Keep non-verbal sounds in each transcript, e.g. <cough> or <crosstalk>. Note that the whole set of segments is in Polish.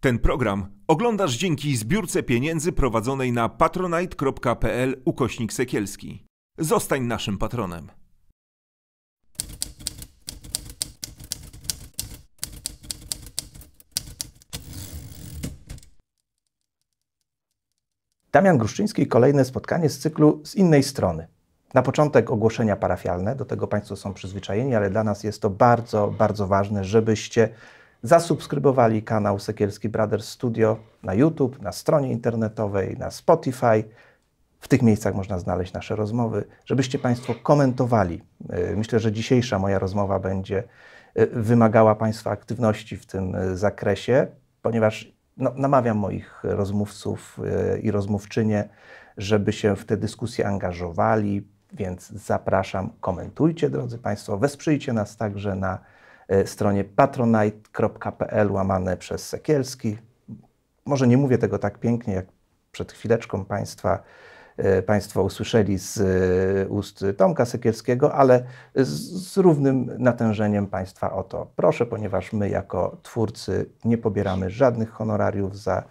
Ten program oglądasz dzięki zbiórce pieniędzy prowadzonej na patronite.pl ukośnik sekielski. Zostań naszym patronem. Damian Gruszczyński kolejne spotkanie z cyklu z innej strony. Na początek ogłoszenia parafialne, do tego Państwo są przyzwyczajeni, ale dla nas jest to bardzo, bardzo ważne, żebyście zasubskrybowali kanał Sekielski Brothers Studio na YouTube, na stronie internetowej, na Spotify. W tych miejscach można znaleźć nasze rozmowy, żebyście Państwo komentowali. E, myślę, że dzisiejsza moja rozmowa będzie e, wymagała Państwa aktywności w tym e, zakresie, ponieważ no, namawiam moich rozmówców i rozmówczynie, żeby się w te dyskusje angażowali, więc zapraszam, komentujcie, drodzy Państwo, wesprzyjcie nas także na E, stronie patronite.pl łamane przez Sekielski. Może nie mówię tego tak pięknie, jak przed chwileczką Państwa, e, Państwo usłyszeli z e, ust Tomka Sekielskiego, ale z, z równym natężeniem Państwa o to proszę, ponieważ my jako twórcy nie pobieramy żadnych honorariów za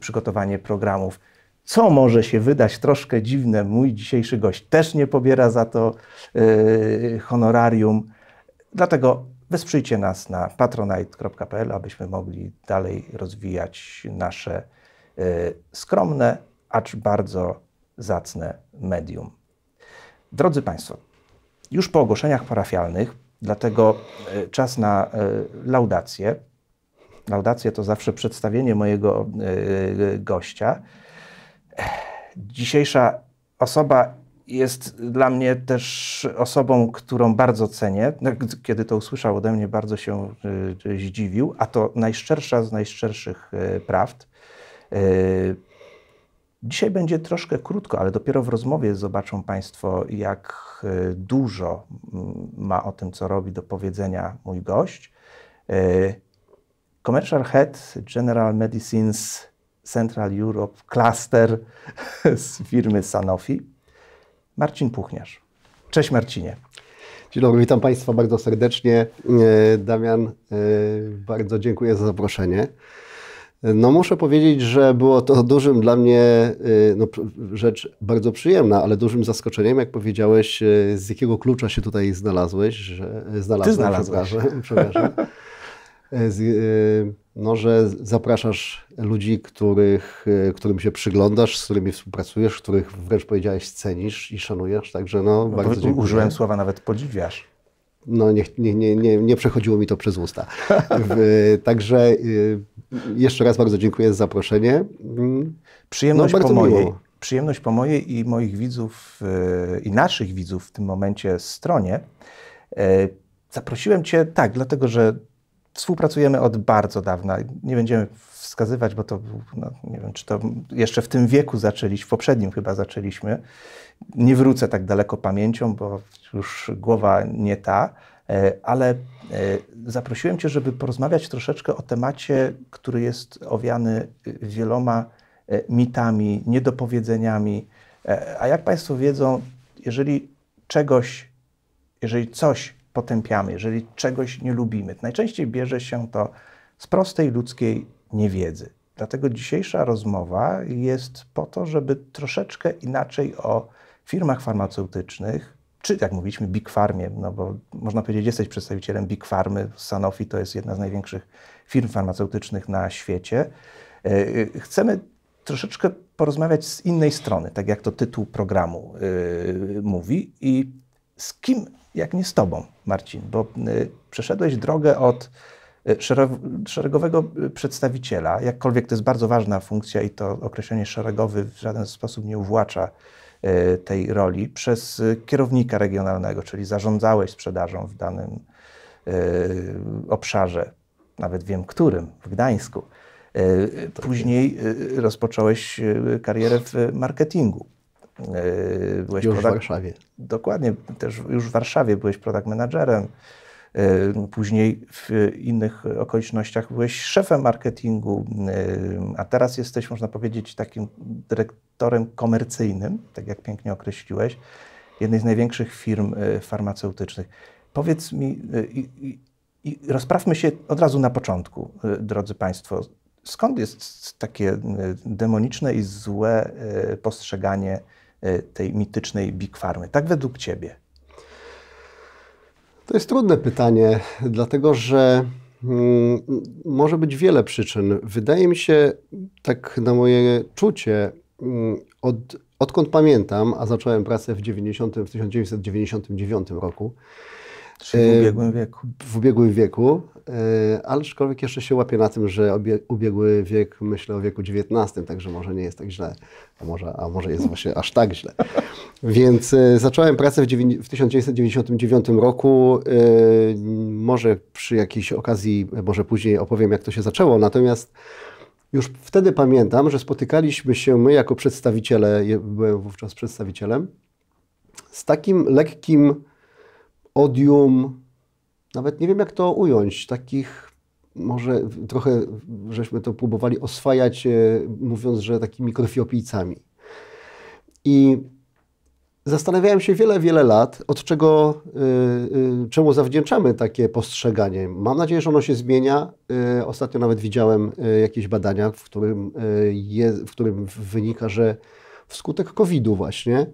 przygotowanie programów co może się wydać troszkę dziwne, mój dzisiejszy gość też nie pobiera za to honorarium. Dlatego wesprzyjcie nas na patronite.pl, abyśmy mogli dalej rozwijać nasze y, skromne, acz bardzo zacne medium. Drodzy Państwo, już po ogłoszeniach parafialnych, dlatego y, czas na y, laudację. Laudacje to zawsze przedstawienie mojego gościa. Dzisiejsza osoba jest dla mnie też osobą, którą bardzo cenię. No, kiedy to usłyszał ode mnie, bardzo się y, y, zdziwił, a to najszczersza z najszczerszych y, prawd. Dzisiaj będzie troszkę krótko, ale dopiero w rozmowie zobaczą Państwo, jak dużo mm, ma o tym, co robi, do powiedzenia mój gość. Commercial Head General Medicines Central Europe Cluster <laughs> z firmy Sanofi. Marcin Puchniarz. Cześć Marcinie. Dzień dobry, witam Państwa bardzo serdecznie. E, Damian, e, bardzo dziękuję za zaproszenie. No muszę powiedzieć, że było to dużym dla mnie e, no, rzecz bardzo przyjemna, ale dużym zaskoczeniem, jak powiedziałeś, z jakiego klucza się tutaj znalazłeś, że znalazłem, Ty znalazłeś. przepraszam. przepraszam. <laughs> no, że zapraszasz ludzi, których, e, którym się przyglądasz, z którymi współpracujesz, których wręcz powiedziałeś cenisz i szanujesz, także no, bardzo dziękuję. Użyłem słowa nawet podziwiasz. No nie, nie, nie, nie, nie przechodziło mi to przez usta. <laughs> także e, jeszcze raz bardzo dziękuję za zaproszenie. Mm. Przyjemność no, po mojej. Miło. Przyjemność po mojej i moich widzów e, i naszych widzów w tym momencie stronie. Zaprosiłem Cię tak, dlatego że Współpracujemy od bardzo dawna. Nie będziemy wskazywać, bo to, no, nie wiem, czy to jeszcze w tym wieku zaczęliśmy, w poprzednim chyba zaczęliśmy. Nie wrócę tak daleko pamięcią, bo już głowa nie ta, e, ale e, zaprosiłem Cię, żeby porozmawiać troszeczkę o temacie, który jest owiany wieloma e, mitami, niedopowiedzeniami. A jak Państwo wiedzą, jeżeli czegoś, jeżeli coś potępiamy, jeżeli czegoś nie lubimy. Najczęściej bierze się to z prostej ludzkiej niewiedzy. Dlatego dzisiejsza rozmowa jest po to, żeby troszeczkę inaczej o firmach farmaceutycznych, czy jak mówiliśmy, Big Farmie, no bo można powiedzieć, jesteś przedstawicielem Big Farmy, Sanofi to jest jedna z największych firm farmaceutycznych na świecie. E, chcemy troszeczkę porozmawiać z innej strony, tak jak to tytuł programu e, mówi, i z kim jak nie z tobą, Marcin, bo y, przeszedłeś drogę od y, szeregowego y, przedstawiciela, jakkolwiek to jest bardzo ważna funkcja i to określenie szeregowy w żaden sposób nie uwłacza tej roli, przez kierownika regionalnego, czyli zarządzałeś sprzedażą w danym obszarze, nawet wiem którym, w Gdańsku. Później rozpocząłeś karierę w marketingu. E, byłeś już product, w Warszawie. Dokładnie, też już w Warszawie byłeś product managerem. E, później w innych okolicznościach byłeś szefem marketingu, e, a teraz jesteś, można powiedzieć, takim dyrektorem komercyjnym, tak jak pięknie określiłeś, jednej z największych firm farmaceutycznych. Powiedz mi, i, i, i rozprawmy się od razu na początku, drodzy Państwo. Skąd jest takie demoniczne i złe postrzeganie E, tej mitycznej Big Farmy. Tak według Ciebie? To jest trudne pytanie, dlatego że mm, może być wiele przyczyn. Wydaje mi się, tak na moje czucie, mm, od, odkąd pamiętam, a zacząłem pracę w, 90, w 1999 roku. Czyli w e, ubiegłym wieku. W ubiegłym wieku ale aczkolwiek jeszcze się łapie na tym, że ubiegły wiek, myślę o wieku XIX, także może nie jest tak źle, a może, a może jest właśnie aż tak źle. Więc e, zacząłem pracę w, w 1999 roku. E, może przy jakiejś okazji, może później opowiem, jak to się zaczęło. Natomiast już wtedy pamiętam, że spotykaliśmy się my jako przedstawiciele, byłem wówczas przedstawicielem, z takim lekkim odium nawet nie wiem jak to ująć, takich może trochę żeśmy to próbowali oswajać, e, mówiąc, że takimi krwiopijcami. I zastanawiałem się wiele, wiele lat, od czego, e, e, czemu zawdzięczamy takie postrzeganie. Mam nadzieję, że ono się zmienia. Ostatnio nawet widziałem jakieś badania, w którym, je, w którym wynika, że wskutek COVID-u właśnie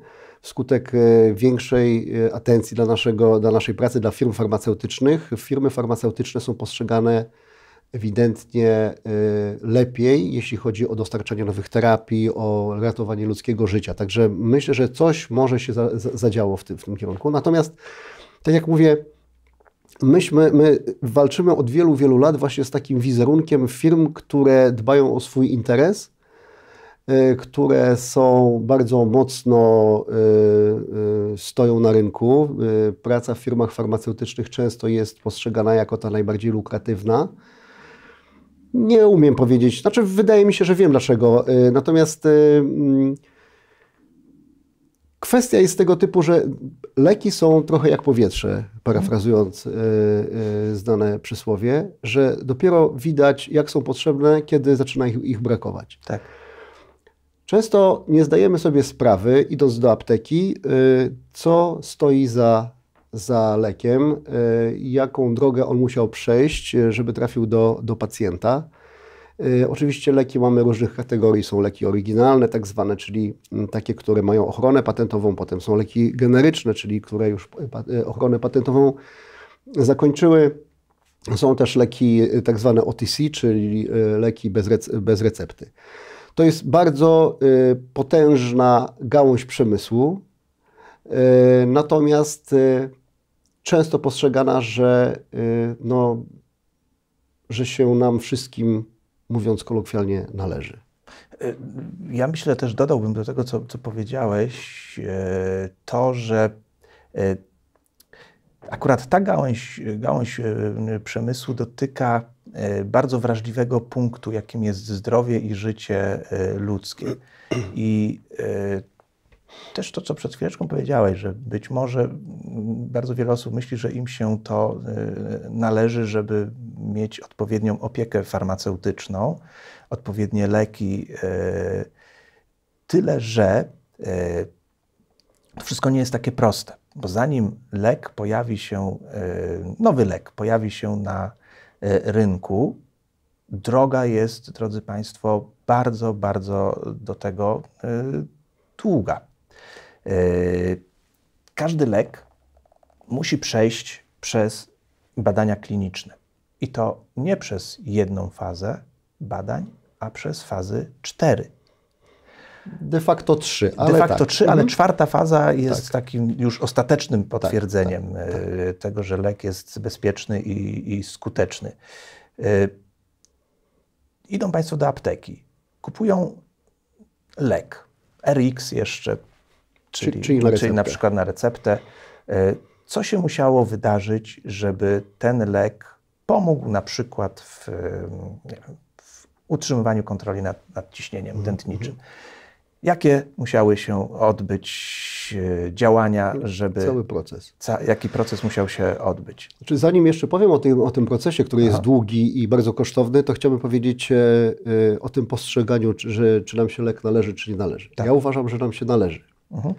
wskutek e, większej e, atencji dla, naszego, dla naszej pracy, dla firm farmaceutycznych. Firmy farmaceutyczne są postrzegane ewidentnie e, lepiej, jeśli chodzi o dostarczanie nowych terapii, o ratowanie ludzkiego życia. Także myślę, że coś może się za, za, zadziało w tym, w tym kierunku. Natomiast, tak jak mówię, Myśmy, my walczymy od wielu, wielu lat właśnie z takim wizerunkiem firm, które dbają o swój interes, Y, które są bardzo mocno y, y, stoją na rynku. Praca w firmach farmaceutycznych często jest postrzegana jako ta najbardziej lukratywna. Nie umiem powiedzieć, znaczy wydaje mi się, że wiem dlaczego. Natomiast mm, kwestia jest tego typu, że leki są trochę jak powietrze, parafrazując znane przysłowie, że dopiero widać, jak są potrzebne, kiedy zaczyna ich, ich brakować. Tak. Często nie zdajemy sobie sprawy, idąc do apteki, y, co stoi za, za lekiem, y, jaką drogę on musiał przejść, żeby trafił do, do pacjenta. Y, oczywiście leki mamy różnych kategorii. Są leki oryginalne, tak zwane, czyli mm, takie, które mają ochronę patentową, potem są leki generyczne, czyli które już ochronę patentową zakończyły. Są też leki tak zwane OTC, czyli leki bez, rec bez recepty. To jest bardzo y, potężna gałąź przemysłu, y, natomiast y, często postrzegana, że, no, że się nam wszystkim, mówiąc kolokwialnie, należy. Ja myślę też, dodałbym do tego, co, co powiedziałeś, to, że akurat ta gałąź, gałąź przemysłu dotyka E, bardzo wrażliwego punktu, jakim jest zdrowie i życie e, ludzkie. I e, też to, co przed chwileczką powiedziałeś, że być może bardzo wiele osób myśli, że im się to należy, żeby mieć odpowiednią opiekę farmaceutyczną, odpowiednie leki. Tyle, że to wszystko nie jest takie proste, bo zanim lek pojawi się, nowy lek pojawi się na E, rynku. Droga jest, drodzy Państwo, bardzo, bardzo do tego e, długa. E, każdy lek musi przejść przez badania kliniczne. I to nie przez jedną fazę badań, a przez fazy cztery De facto trzy, ale De facto tak. trzy, ale mhm. czwarta faza jest tak. takim już ostatecznym tak, tak. potwierdzeniem tak, e, tego, że lek jest bezpieczny i, i skuteczny. E, idą Państwo do apteki, kupują lek, RX jeszcze, czyli, czyli, czyli, na, czyli na przykład na receptę. E, co się musiało wydarzyć, żeby ten lek pomógł na przykład w, w utrzymywaniu kontroli nad, nad ciśnieniem mhm. tętniczym? Mhm. Jakie musiały się odbyć e, działania, żeby. Cały proces. Ca jaki proces musiał się odbyć? Znaczy, zanim jeszcze powiem o tym, o tym procesie, który Aha. jest długi i bardzo kosztowny, to chciałbym powiedzieć e, e, o tym postrzeganiu, czy, że, czy nam się lek należy, czy nie należy. Tak. Ja uważam, że nam się należy. Mhm.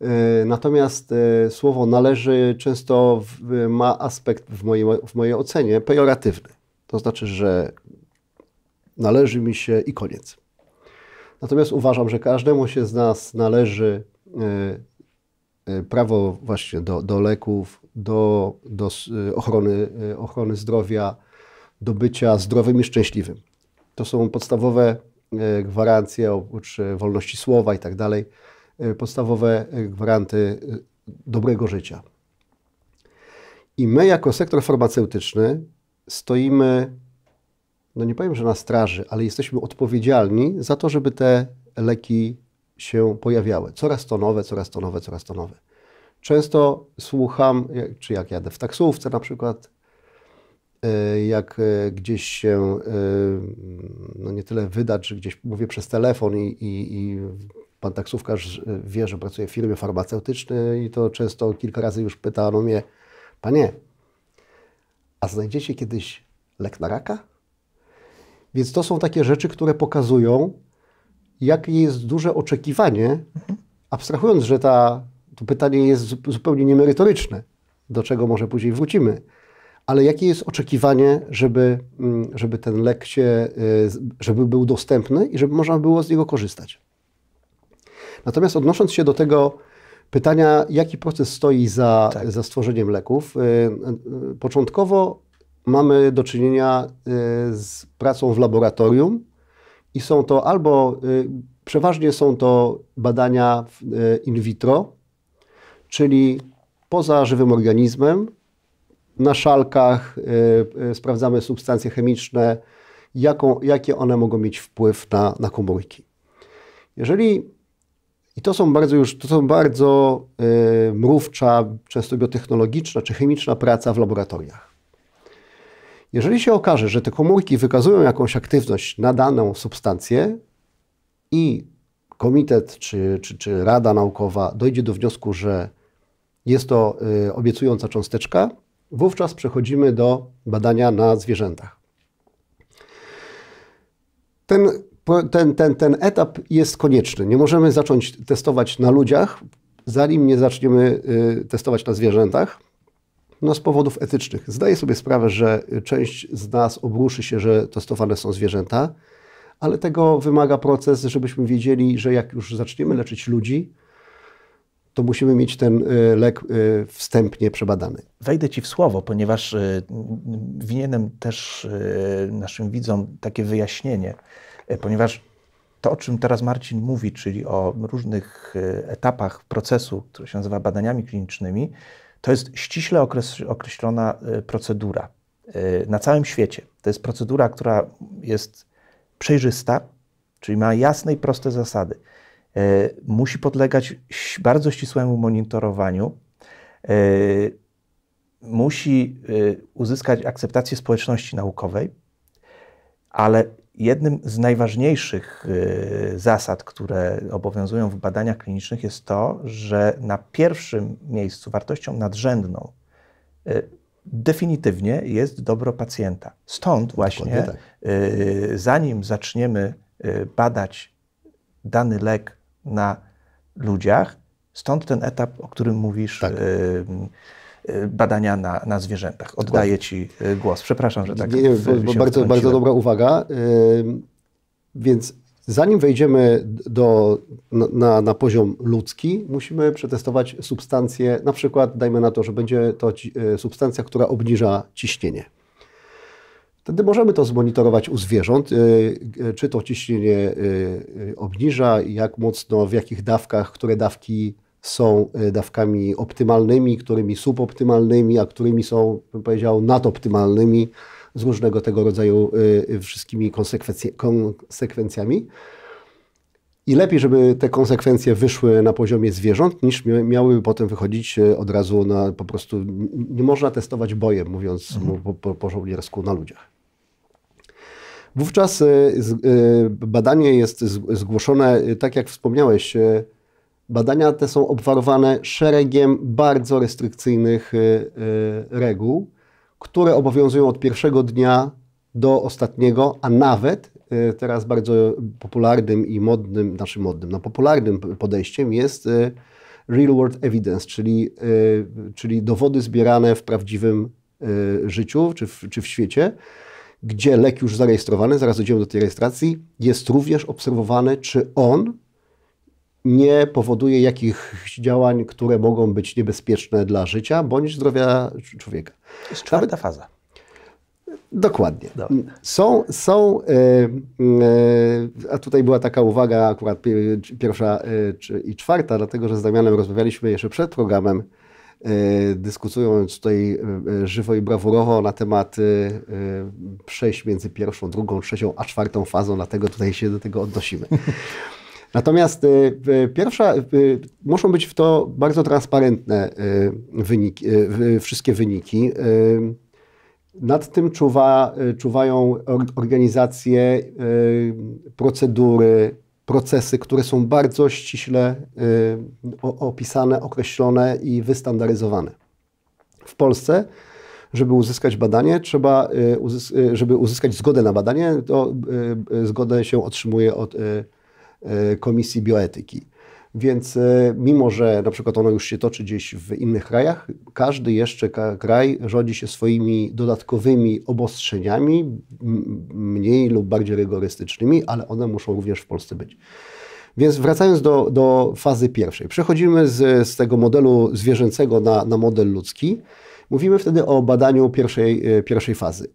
E, natomiast e, słowo należy często w, ma aspekt w mojej, w mojej ocenie pejoratywny. To znaczy, że należy mi się i koniec. Natomiast uważam, że każdemu się z nas należy e, e, prawo właśnie do, do leków, do, do e, ochrony, ochrony zdrowia, do bycia zdrowym i szczęśliwym. To są podstawowe gwarancje oprócz wolności słowa i tak dalej, podstawowe gwaranty dobrego życia. I my, jako sektor farmaceutyczny, stoimy no nie powiem, że na straży, ale jesteśmy odpowiedzialni za to, żeby te leki się pojawiały. Coraz to nowe, coraz to nowe, coraz to nowe. Często słucham, czy jak jadę w taksówce na przykład, e, jak e, gdzieś się, e, no nie tyle wydać, czy gdzieś mówię przez telefon i, i, i pan taksówkarz wie, że pracuje w firmie farmaceutycznej i to często kilka razy już pytano mnie, panie, a znajdziecie kiedyś lek na raka? Więc to są takie rzeczy, które pokazują, jakie jest duże oczekiwanie, abstrahując, że ta, to pytanie jest zupełnie niemerytoryczne, do czego może później wrócimy, ale jakie jest oczekiwanie, żeby, mm, żeby ten lek się, y, żeby był dostępny i żeby można było z niego korzystać. Natomiast odnosząc się do tego pytania, jaki proces stoi za, tak. za stworzeniem leków, y, y, początkowo mamy do czynienia y, z pracą w laboratorium i są to albo y, przeważnie są to badania y, in vitro, czyli poza żywym organizmem. Na szalkach sprawdzamy substancje chemiczne, jaką, jakie one mogą mieć wpływ na, na komórki. Jeżeli i to są bardzo już, to są bardzo y, mrówcza, często biotechnologiczna czy chemiczna praca w laboratoriach. Jeżeli się okaże, że te komórki wykazują jakąś aktywność na daną substancję i komitet czy, czy, czy rada naukowa dojdzie do wniosku, że jest to y, obiecująca cząsteczka, wówczas przechodzimy do badania na zwierzętach. Ten, ten, ten, ten etap jest konieczny. Nie możemy zacząć testować na ludziach, zanim nie zaczniemy y, testować na zwierzętach. No, z powodów etycznych. Zdaję sobie sprawę, że część z nas obruszy się, że testowane są zwierzęta, ale tego wymaga proces, żebyśmy wiedzieli, że jak już zaczniemy leczyć ludzi, to musimy mieć ten e, lek e, wstępnie przebadany. Wejdę Ci w słowo, ponieważ e, winienem też naszym widzom takie wyjaśnienie, ponieważ to, o czym teraz Marcin mówi, czyli o różnych etapach procesu, który się nazywa badaniami klinicznymi, to jest ściśle określona y, procedura y, na całym świecie. To jest procedura, która jest przejrzysta, czyli ma jasne i proste zasady. Y, musi podlegać bardzo ścisłemu monitorowaniu. Musi uzyskać akceptację społeczności naukowej, ale Jednym z najważniejszych y, zasad, które obowiązują w badaniach klinicznych, jest to, że na pierwszym miejscu wartością nadrzędną y, definitywnie jest dobro pacjenta. Stąd właśnie, tak. y, zanim zaczniemy badać dany lek na ludziach, stąd ten etap, o którym mówisz. Tak badania na, na zwierzętach. Oddaję Ci e, głos. Przepraszam, że tak. Nie, nie, bo, bardzo, bardzo dobra uwaga. Więc zanim wejdziemy do, na, na poziom ludzki, musimy przetestować substancję, na przykład dajmy na to, że będzie to e, substancja, która obniża ciśnienie. Wtedy możemy to zmonitorować u zwierząt, e, czy to ciśnienie obniża, jak mocno, w jakich dawkach, które dawki są e, dawkami optymalnymi, którymi suboptymalnymi, a którymi są, bym powiedział, nadoptymalnymi z różnego tego rodzaju e, wszystkimi konsekwencjami. I lepiej, żeby te konsekwencje wyszły na poziomie zwierząt, niż miałyby potem wychodzić e, od razu na po prostu. Nie można testować bojem, mówiąc mhm. po, po, po żołniersku na ludziach. Wówczas badanie jest zgłoszone, tak jak wspomniałeś, Badania te są obwarowane szeregiem bardzo restrykcyjnych y, y, reguł, które obowiązują od pierwszego dnia do ostatniego, a nawet y, teraz bardzo popularnym i modnym, naszym modnym, no popularnym podejściem jest real world evidence, czyli, czyli dowody zbierane w prawdziwym życiu czy w, czy w świecie, gdzie lek już zarejestrowany, zaraz dojdziemy do tej rejestracji, jest również obserwowany, czy on nie powoduje jakichś działań, które mogą być niebezpieczne dla życia bądź zdrowia człowieka. Jest czwarta Nawet... faza. Dokładnie. No. Są, są e, e, a tutaj była taka uwaga akurat pierwsza e, i czwarta, dlatego że z Damianem rozmawialiśmy jeszcze przed programem, dyskutując tutaj żywo i brawurowo na temat przejść między pierwszą, drugą, trzecią, a czwartą fazą, dlatego tutaj się do tego odnosimy. Natomiast y, pierwsza, y, muszą być w to bardzo transparentne y, wyniki, wszystkie wyniki. Nad tym czuwa, czuwają organizacje, procedury, procesy, które są bardzo ściśle opisane, określone i wystandaryzowane. W Polsce żeby uzyskać badanie, trzeba, żeby uzyskać zgodę na badanie, to zgodę się otrzymuje od E, Komisji Bioetyki. Więc e, mimo, że na przykład ono już się toczy gdzieś w innych krajach, każdy jeszcze kraj rządzi się swoimi dodatkowymi obostrzeniami, mniej lub bardziej rygorystycznymi, ale one muszą również w Polsce być. Więc wracając do, do fazy pierwszej, przechodzimy z, z tego modelu zwierzęcego na, na model ludzki. Mówimy wtedy o badaniu pierwszej, e, pierwszej fazy.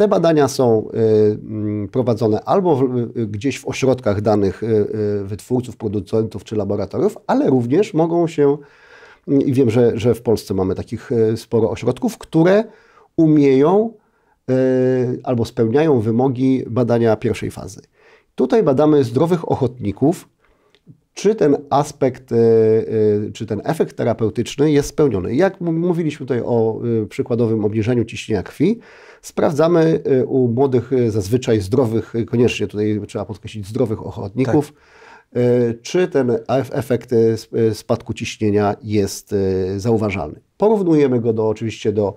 Te badania są y, mm, prowadzone albo w, y, gdzieś w ośrodkach danych y, wytwórców, producentów czy laboratoriów, ale również mogą się, mm, i wiem, że, że w Polsce mamy takich sporo ośrodków, które umieją albo spełniają wymogi badania pierwszej fazy. Tutaj badamy zdrowych ochotników, czy ten aspekt, e, e, czy ten efekt terapeutyczny jest spełniony. Jak mówiliśmy tutaj o e, przykładowym obniżeniu ciśnienia krwi, sprawdzamy u młodych, zazwyczaj zdrowych, koniecznie tutaj trzeba podkreślić zdrowych ochotników, tak. czy ten efekt spadku ciśnienia jest zauważalny. Porównujemy go do, oczywiście do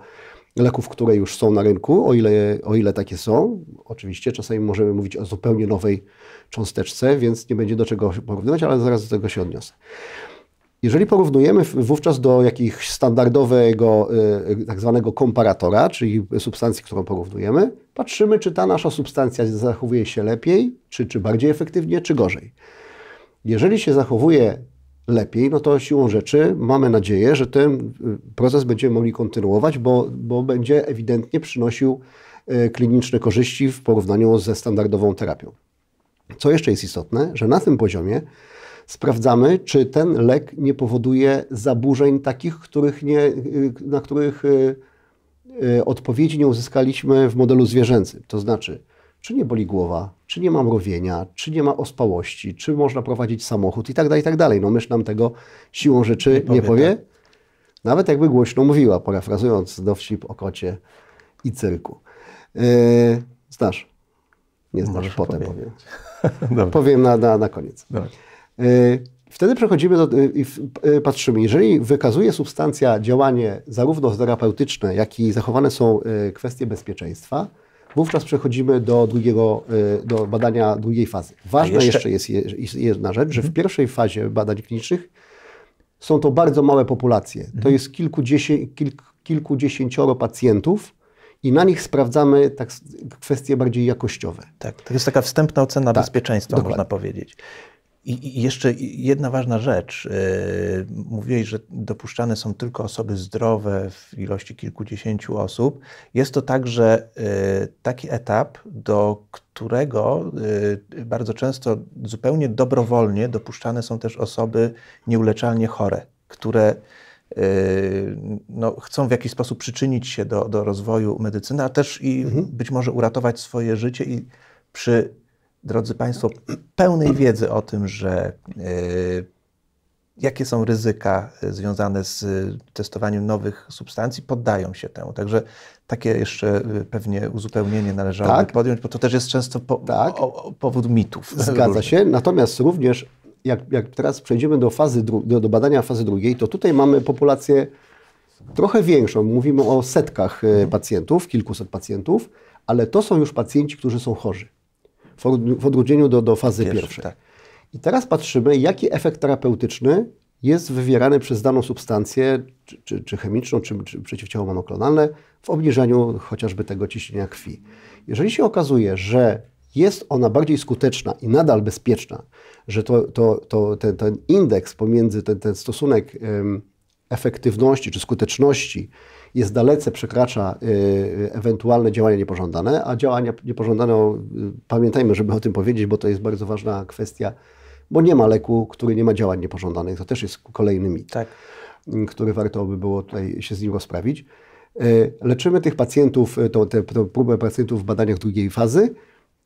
leków, które już są na rynku, o ile, o ile takie są. Oczywiście czasami możemy mówić o zupełnie nowej cząsteczce, więc nie będzie do czego porównywać, ale zaraz do tego się odniosę. Jeżeli porównujemy wówczas do jakiegoś standardowego y, tak zwanego komparatora, czyli substancji, którą porównujemy, patrzymy, czy ta nasza substancja zachowuje się lepiej, czy, czy bardziej efektywnie, czy gorzej. Jeżeli się zachowuje lepiej, no to siłą rzeczy mamy nadzieję, że ten y, proces będziemy mogli kontynuować, bo, bo będzie ewidentnie przynosił y, kliniczne korzyści w porównaniu ze standardową terapią. Co jeszcze jest istotne, że na tym poziomie sprawdzamy, czy ten lek nie powoduje zaburzeń takich, których nie, y, na których odpowiedzi nie uzyskaliśmy w modelu zwierzęcym. To znaczy, czy nie boli głowa, czy nie ma mrowienia, czy nie ma ospałości, czy można prowadzić samochód i tak dalej, i tak dalej. No mysz nam tego siłą rzeczy nie powie. Nie powie. Tak? Nawet jakby głośno mówiła, parafrazując dowcip o kocie i cyrku. Yy, znasz? Nie znasz, Możesz potem powiem. <laughs> powiem na, na, na koniec. Yy, wtedy przechodzimy do, e, i yy, patrzymy, jeżeli wykazuje substancja działanie zarówno terapeutyczne, jak i zachowane są kwestie bezpieczeństwa, Wówczas przechodzimy do, drugiego, e, do badania drugiej fazy. Ważna jeszcze... jeszcze jest jedna rzecz, że w pierwszej fazie badań klinicznych są to bardzo małe populacje. To mhm. jest kilkudziesię, kilk, kilkudziesięcioro pacjentów, i na nich sprawdzamy tak, kwestie bardziej jakościowe. Tak, to jest taka wstępna ocena tak, bezpieczeństwa, Dokładnie. można powiedzieć. I jeszcze jedna ważna rzecz. E, mówiłeś, że dopuszczane są tylko osoby zdrowe w ilości kilkudziesięciu osób. Jest to także e, taki etap, do którego e, bardzo często zupełnie dobrowolnie dopuszczane są też osoby nieuleczalnie chore, które no, chcą w jakiś sposób przyczynić się do, do rozwoju medycyny, a też i mhm. być może uratować swoje życie i przy drodzy Państwo, pełnej wiedzy o tym, że e, jakie są ryzyka związane z e, testowaniem nowych substancji, poddają się temu. Także takie jeszcze e, pewnie uzupełnienie należałoby tak. podjąć, bo to też jest często po, tak. o, o, powód mitów. Zgadza się, natomiast również jak, jak teraz przejdziemy do, fazy do, do badania fazy drugiej, to tutaj mamy populację trochę większą. Mówimy o setkach mhm. pacjentów, kilkuset pacjentów, ale to są już pacjenci, którzy są chorzy w odróżnieniu do, do fazy Pierwszy, pierwszej. Tak. I teraz patrzymy, jaki efekt terapeutyczny jest wywierany przez daną substancję, czy, czy, czy chemiczną, czy, czy przeciwciało monoklonalne, w obniżeniu chociażby tego ciśnienia krwi. Jeżeli się okazuje, że jest ona bardziej skuteczna i nadal bezpieczna, że to, to, to ten, ten indeks pomiędzy, ten, ten stosunek efektywności czy skuteczności jest dalece przekracza y, ewentualne działania niepożądane, a działania niepożądane, y, pamiętajmy, żeby o tym powiedzieć, bo to jest bardzo ważna kwestia, bo nie ma leku, który nie ma działań niepożądanych. To też jest kolejny mit, tak. Y, który warto by było tutaj się z nim rozprawić. Leczymy tych pacjentów, tą, tę, tę próbę pacjentów w badaniach drugiej fazy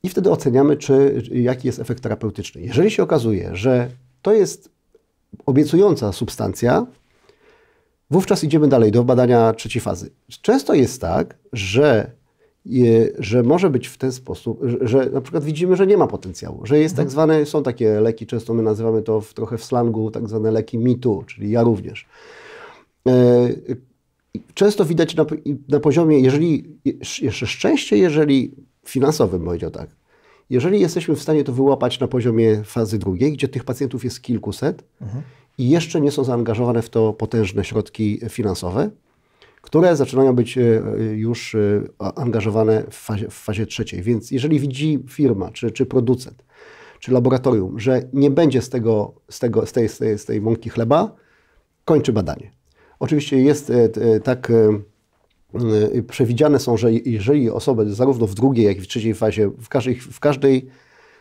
i wtedy oceniamy, czy, jaki jest efekt terapeutyczny. Jeżeli się okazuje, że to jest obiecująca substancja, Wówczas idziemy dalej do badania trzeciej fazy. Często jest tak, że, że może być w ten sposób, że, na przykład widzimy, że nie ma potencjału, że jest tak mhm. zwane, są takie leki, często my nazywamy to w, trochę w slangu tak zwane leki mitu, czyli ja również. E, często widać na, na poziomie, jeżeli, jeszcze szczęście, jeżeli finansowym powiedział tak, jeżeli jesteśmy w stanie to wyłapać na poziomie fazy drugiej, gdzie tych pacjentów jest kilkuset, mhm i jeszcze nie są zaangażowane w to potężne środki finansowe, które zaczynają być e, e, już e, angażowane w fazie, w fazie trzeciej. Więc jeżeli widzi firma czy, czy producent, czy laboratorium, że nie będzie z, tego, z, tego, z, tej, z, tej, z tej mąki chleba, kończy badanie. Oczywiście jest tak przewidziane są, że jeżeli osoby zarówno w drugiej, jak i w trzeciej fazie, w każdej, w każdej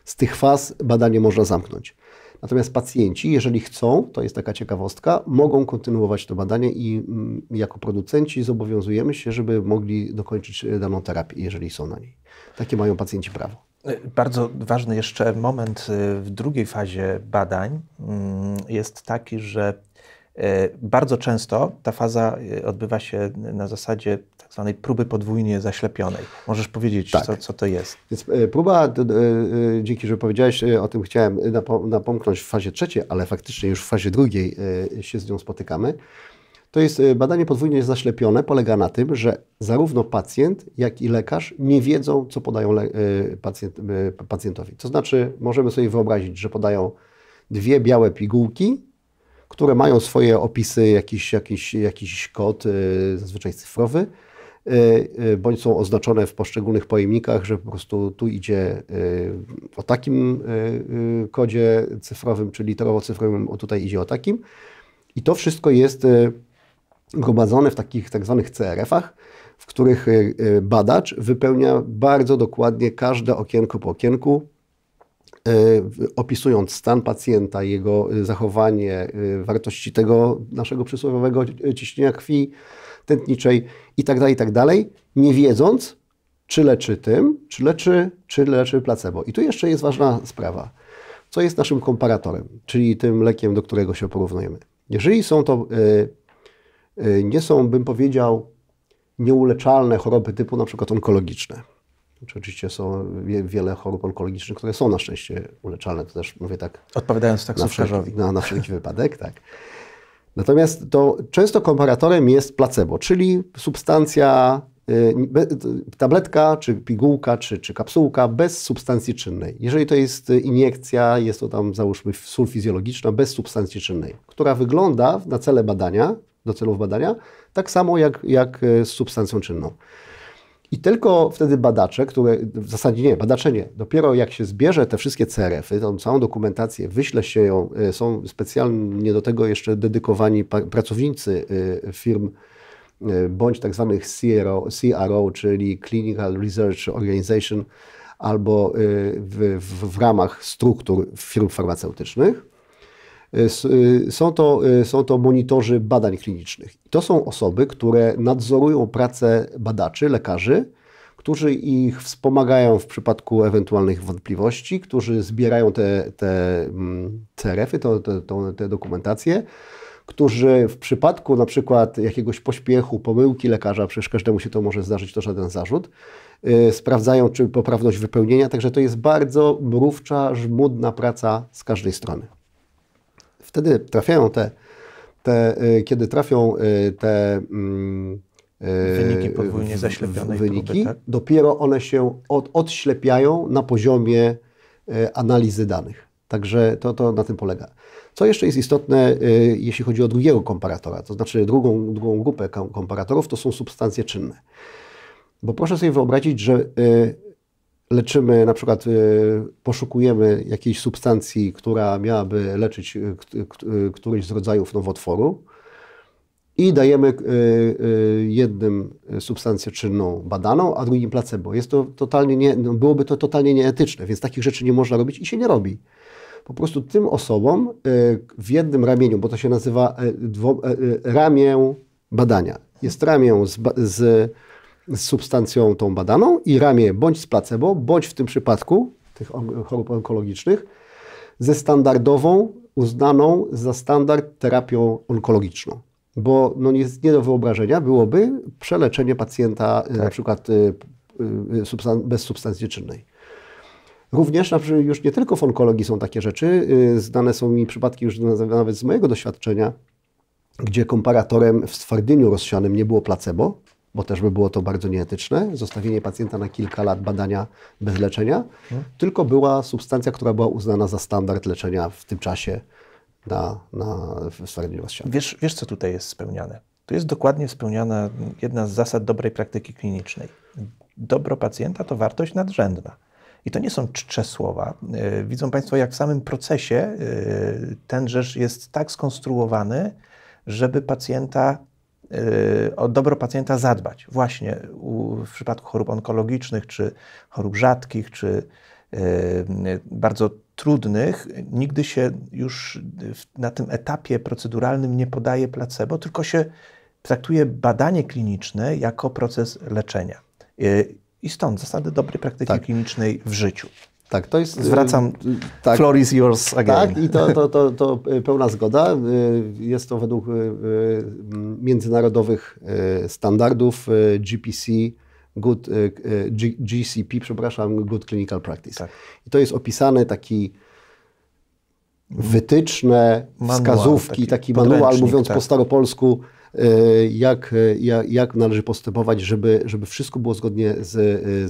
z tych faz badanie można zamknąć. Natomiast pacjenci, jeżeli chcą, to jest taka ciekawostka, mogą kontynuować to badanie i mm, jako producenci zobowiązujemy się, żeby mogli dokończyć e, daną terapię, jeżeli są na niej. Takie mają pacjenci prawo. E, bardzo ważny jeszcze moment e, w drugiej fazie badań mm, jest taki, że E, bardzo często ta faza e, odbywa się na zasadzie tak zwanej próby podwójnie zaślepionej. Możesz powiedzieć, tak. co, co, to jest? Więc e, próba, dzięki, że powiedziałeś o tym, chciałem napomknąć w fazie trzeciej, ale faktycznie już w fazie drugiej się z nią spotykamy. To jest badanie podwójnie zaślepione, polega na tym, że zarówno pacjent, jak i lekarz nie wiedzą, co podają pacjent, pacjentowi. To znaczy, możemy sobie wyobrazić, że podają dwie białe pigułki które mają swoje opisy, jakiś, jakiś, jakiś kod, y, zazwyczaj cyfrowy, y, y, bądź są oznaczone w poszczególnych pojemnikach, że po prostu tu idzie o takim kodzie cyfrowym, czy literowo-cyfrowym, tutaj idzie o takim. I to wszystko jest gromadzone w takich tak zwanych CRF-ach, w których badacz wypełnia bardzo dokładnie każde okienko po okienku, Y, opisując stan pacjenta, jego y, zachowanie, y, wartości tego naszego przysłowiowego ciśnienia krwi tętniczej itd., tak itd., tak nie wiedząc, czy leczy tym, czy leczy, czy leczy placebo. I tu jeszcze jest ważna sprawa, co jest naszym komparatorem, czyli tym lekiem, do którego się porównujemy. Jeżeli są to, nie są, bym powiedział, nieuleczalne choroby typu na przykład onkologiczne, oczywiście są wie, wiele chorób onkologicznych, które są na szczęście uleczalne, to też mówię tak. Odpowiadając taksówkarzowi. Na, na, na wszelki wypadek, tak. Natomiast to często komparatorem jest placebo, czyli substancja, y, y, tabletka, czy pigułka, czy, czy kapsułka bez substancji czynnej. Jeżeli to jest y, iniekcja, jest to tam załóżmy sól fizjologiczna bez substancji czynnej, która wygląda na cele badania, do celów badania, tak samo jak, jak z substancją czynną. I tylko wtedy badacze, które w zasadzie nie, badacze nie, dopiero jak się zbierze te wszystkie CRF-y, tą całą dokumentację, wyśle się ją, y, są specjalnie do tego jeszcze dedykowani pracownicy y, firm y, bądź tak zwanych CRO, CRO czyli Clinical Research Organization, albo w, w, w ramach struktur firm farmaceutycznych Y, y, są to, y, są to monitorzy badań klinicznych. To są osoby, które nadzorują pracę badaczy, lekarzy, którzy ich wspomagają w przypadku ewentualnych wątpliwości, którzy zbierają te, te CRF-y, mm, te, te, te dokumentacje którzy w przypadku na przykład jakiegoś pośpiechu, pomyłki lekarza, przecież każdemu się to może zdarzyć, to żaden zarzut, sprawdzają czy poprawność wypełnienia, także to jest bardzo mrówcza, żmudna praca z każdej strony wtedy trafiają te, te y, kiedy trafią y, te mm, y, wyniki podwójnie zaślepione. wyniki, próby, tak? dopiero one się od, odślepiają na poziomie analizy danych. Także to, to na tym polega. Co jeszcze jest istotne, jeśli chodzi o drugiego komparatora, to znaczy drugą, drugą grupę komparatorów, to są substancje czynne. Bo proszę sobie wyobrazić, że leczymy, na przykład y, poszukujemy jakiejś substancji, która miałaby leczyć y, y, któryś z rodzajów nowotworu i dajemy jednym substancję czynną badaną, a drugim placebo. Jest to totalnie nie, no, byłoby to totalnie nieetyczne, więc takich rzeczy nie można robić i się nie robi. Po prostu tym osobom w jednym ramieniu, bo to się nazywa ramię badania. Jest ramię z, z z substancją tą badaną i ramię bądź z placebo, bądź w tym przypadku tych chorób onkologicznych ze standardową, uznaną za standard terapią onkologiczną. Bo no, nie, nie do wyobrażenia byłoby przeleczenie pacjenta e, tak. na przykład y, y, substan bez substancji czynnej. Również znaczy, już nie tylko w onkologii są takie rzeczy. Znane są mi przypadki już nawet z mojego doświadczenia, gdzie komparatorem w stwardyniu rozsianym nie było placebo, bo też by było to bardzo nieetyczne, zostawienie pacjenta na kilka lat badania bez leczenia, hmm. tylko była substancja, która była uznana za standard leczenia w tym czasie na, na, w Wiesz, wiesz, co tutaj jest spełniane? To jest dokładnie spełniana jedna z zasad dobrej praktyki klinicznej. Dobro pacjenta to wartość nadrzędna. I to nie są czcze słowa. E, widzą Państwo, jak w samym procesie e, ten rzecz jest tak skonstruowany, żeby pacjenta Y, o dobro pacjenta zadbać. Właśnie w przypadku chorób onkologicznych, czy chorób rzadkich, czy y, bardzo trudnych, nigdy się już na tym etapie proceduralnym nie podaje placebo, tylko się traktuje badanie kliniczne jako proces leczenia. Y, I stąd zasady dobrej praktyki tak. klinicznej w życiu. Tak, to jest. Zwracam. Y, tak, floor is yours again. Tak, i to, to, to, to y, pełna zgoda. Y, jest to według międzynarodowych standardów GPC, good, GCP, przepraszam, Good Clinical Practice. Tak. I to jest opisane taki wytyczne, manual, wskazówki, taki, taki manual, mówiąc tak. po staropolsku, jak, jak, jak należy postępować, żeby, żeby wszystko było zgodnie z,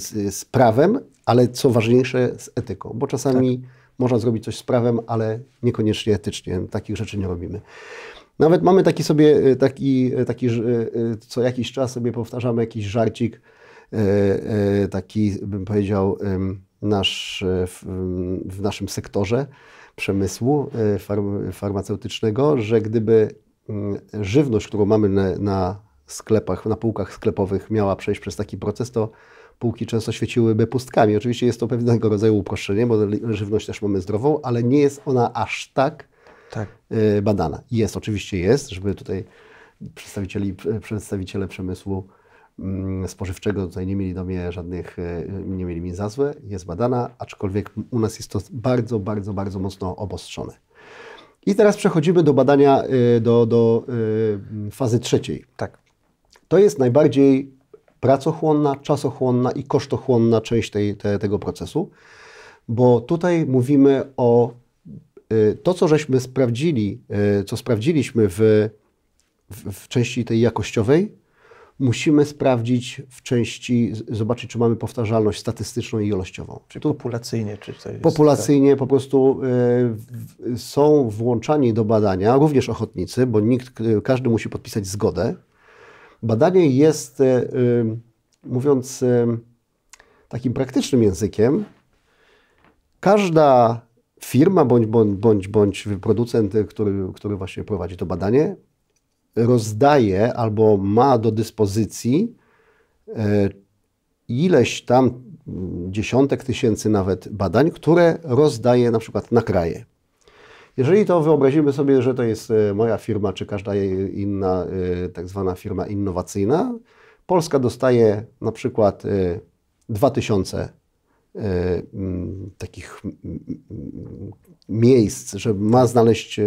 z, z prawem ale co ważniejsze, z etyką, bo czasami tak. można zrobić coś z prawem, ale niekoniecznie etycznie. Takich rzeczy nie robimy. Nawet mamy taki sobie, e, taki, e, taki e, co jakiś czas sobie powtarzamy jakiś żarcik, taki bym powiedział nasz, w naszym sektorze przemysłu farmaceutycznego, że gdyby żywność, którą mamy na, na sklepach, na półkach sklepowych miała przejść przez taki proces, to półki często świeciłyby pustkami. Oczywiście jest to pewnego rodzaju uproszczenie, bo żywność też mamy zdrową, ale nie jest ona aż tak, tak. E, badana. Jest, oczywiście jest, żeby tutaj przedstawicieli, e, przedstawiciele przemysłu mm, spożywczego tutaj nie mieli do mnie żadnych, e, nie mieli mi za złe, jest badana, aczkolwiek u nas jest to bardzo, bardzo, bardzo mocno obostrzone. I teraz przechodzimy do badania, do, do fazy trzeciej. Tak. To jest najbardziej pracochłonna, czasochłonna i kosztochłonna część tej, te, tego procesu, bo tutaj mówimy o y, to, co żeśmy sprawdzili, y, co sprawdziliśmy w, w, w części tej jakościowej, musimy sprawdzić w części, zobaczyć, czy mamy powtarzalność statystyczną i ilościową. Czy populacyjnie czy coś Populacyjnie tak? po prostu y, są włączani do badania również ochotnicy, bo nikt, y, każdy musi podpisać zgodę. Badanie jest, e, y, mówiąc e, takim praktycznym językiem, każda firma bądź, bądź, bądź, bądź producent, który, który właśnie prowadzi to badanie, rozdaje albo ma do dyspozycji e, ileś tam mm, dziesiątek tysięcy nawet badań, które rozdaje na przykład na kraje. Jeżeli to wyobrazimy sobie, że to jest e, moja firma, czy każda inna e, tak zwana firma innowacyjna, Polska dostaje na przykład 2000 e, mm, takich mm, mm, miejsc, że ma znaleźć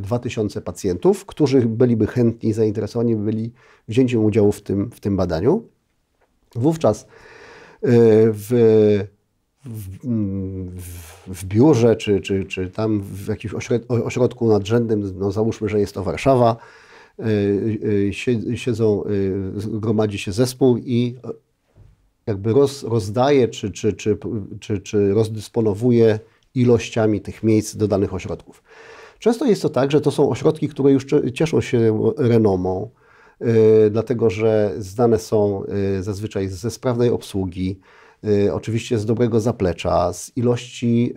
2000 pacjentów, którzy byliby chętni, zainteresowani, byli wzięciem udziału w tym, w tym badaniu. Wówczas w Mm, w, biurze, czy, czy, czy tam w jakimś ośrodku nadrzędnym, no załóżmy, że jest to Warszawa, y, y, siedzą, y, gromadzi się zespół i e, jakby roz, rozdaje, czy, czy, czy, czy, czy rozdysponowuje ilościami tych miejsc do danych ośrodków. Często jest to tak, że to są ośrodki, które już cieszą się renomą, dlatego że znane są zazwyczaj ze sprawnej obsługi, Y, oczywiście z dobrego zaplecza, z ilości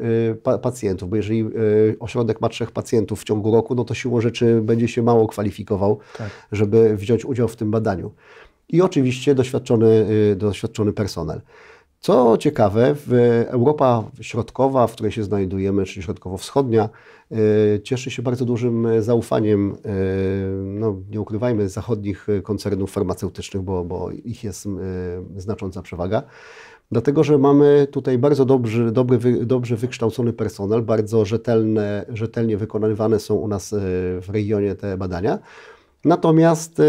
y, pacjentów, bo jeżeli y, ośrodek ma trzech pacjentów w ciągu roku, no to siłą rzeczy będzie się mało kwalifikował, tak. żeby wziąć udział w tym badaniu. I oczywiście doświadczony, doświadczony personel. Co ciekawe, Europa Środkowa, w której się znajdujemy, czyli Środkowo-Wschodnia, cieszy się bardzo dużym zaufaniem, no, nie ukrywajmy, zachodnich koncernów farmaceutycznych, bo, bo ich jest znacząca przewaga. Dlatego, że mamy tutaj bardzo dobrzy, dobry, dobrze wykształcony personel, bardzo rzetelne, rzetelnie wykonywane są u nas e, w regionie te badania. Natomiast e,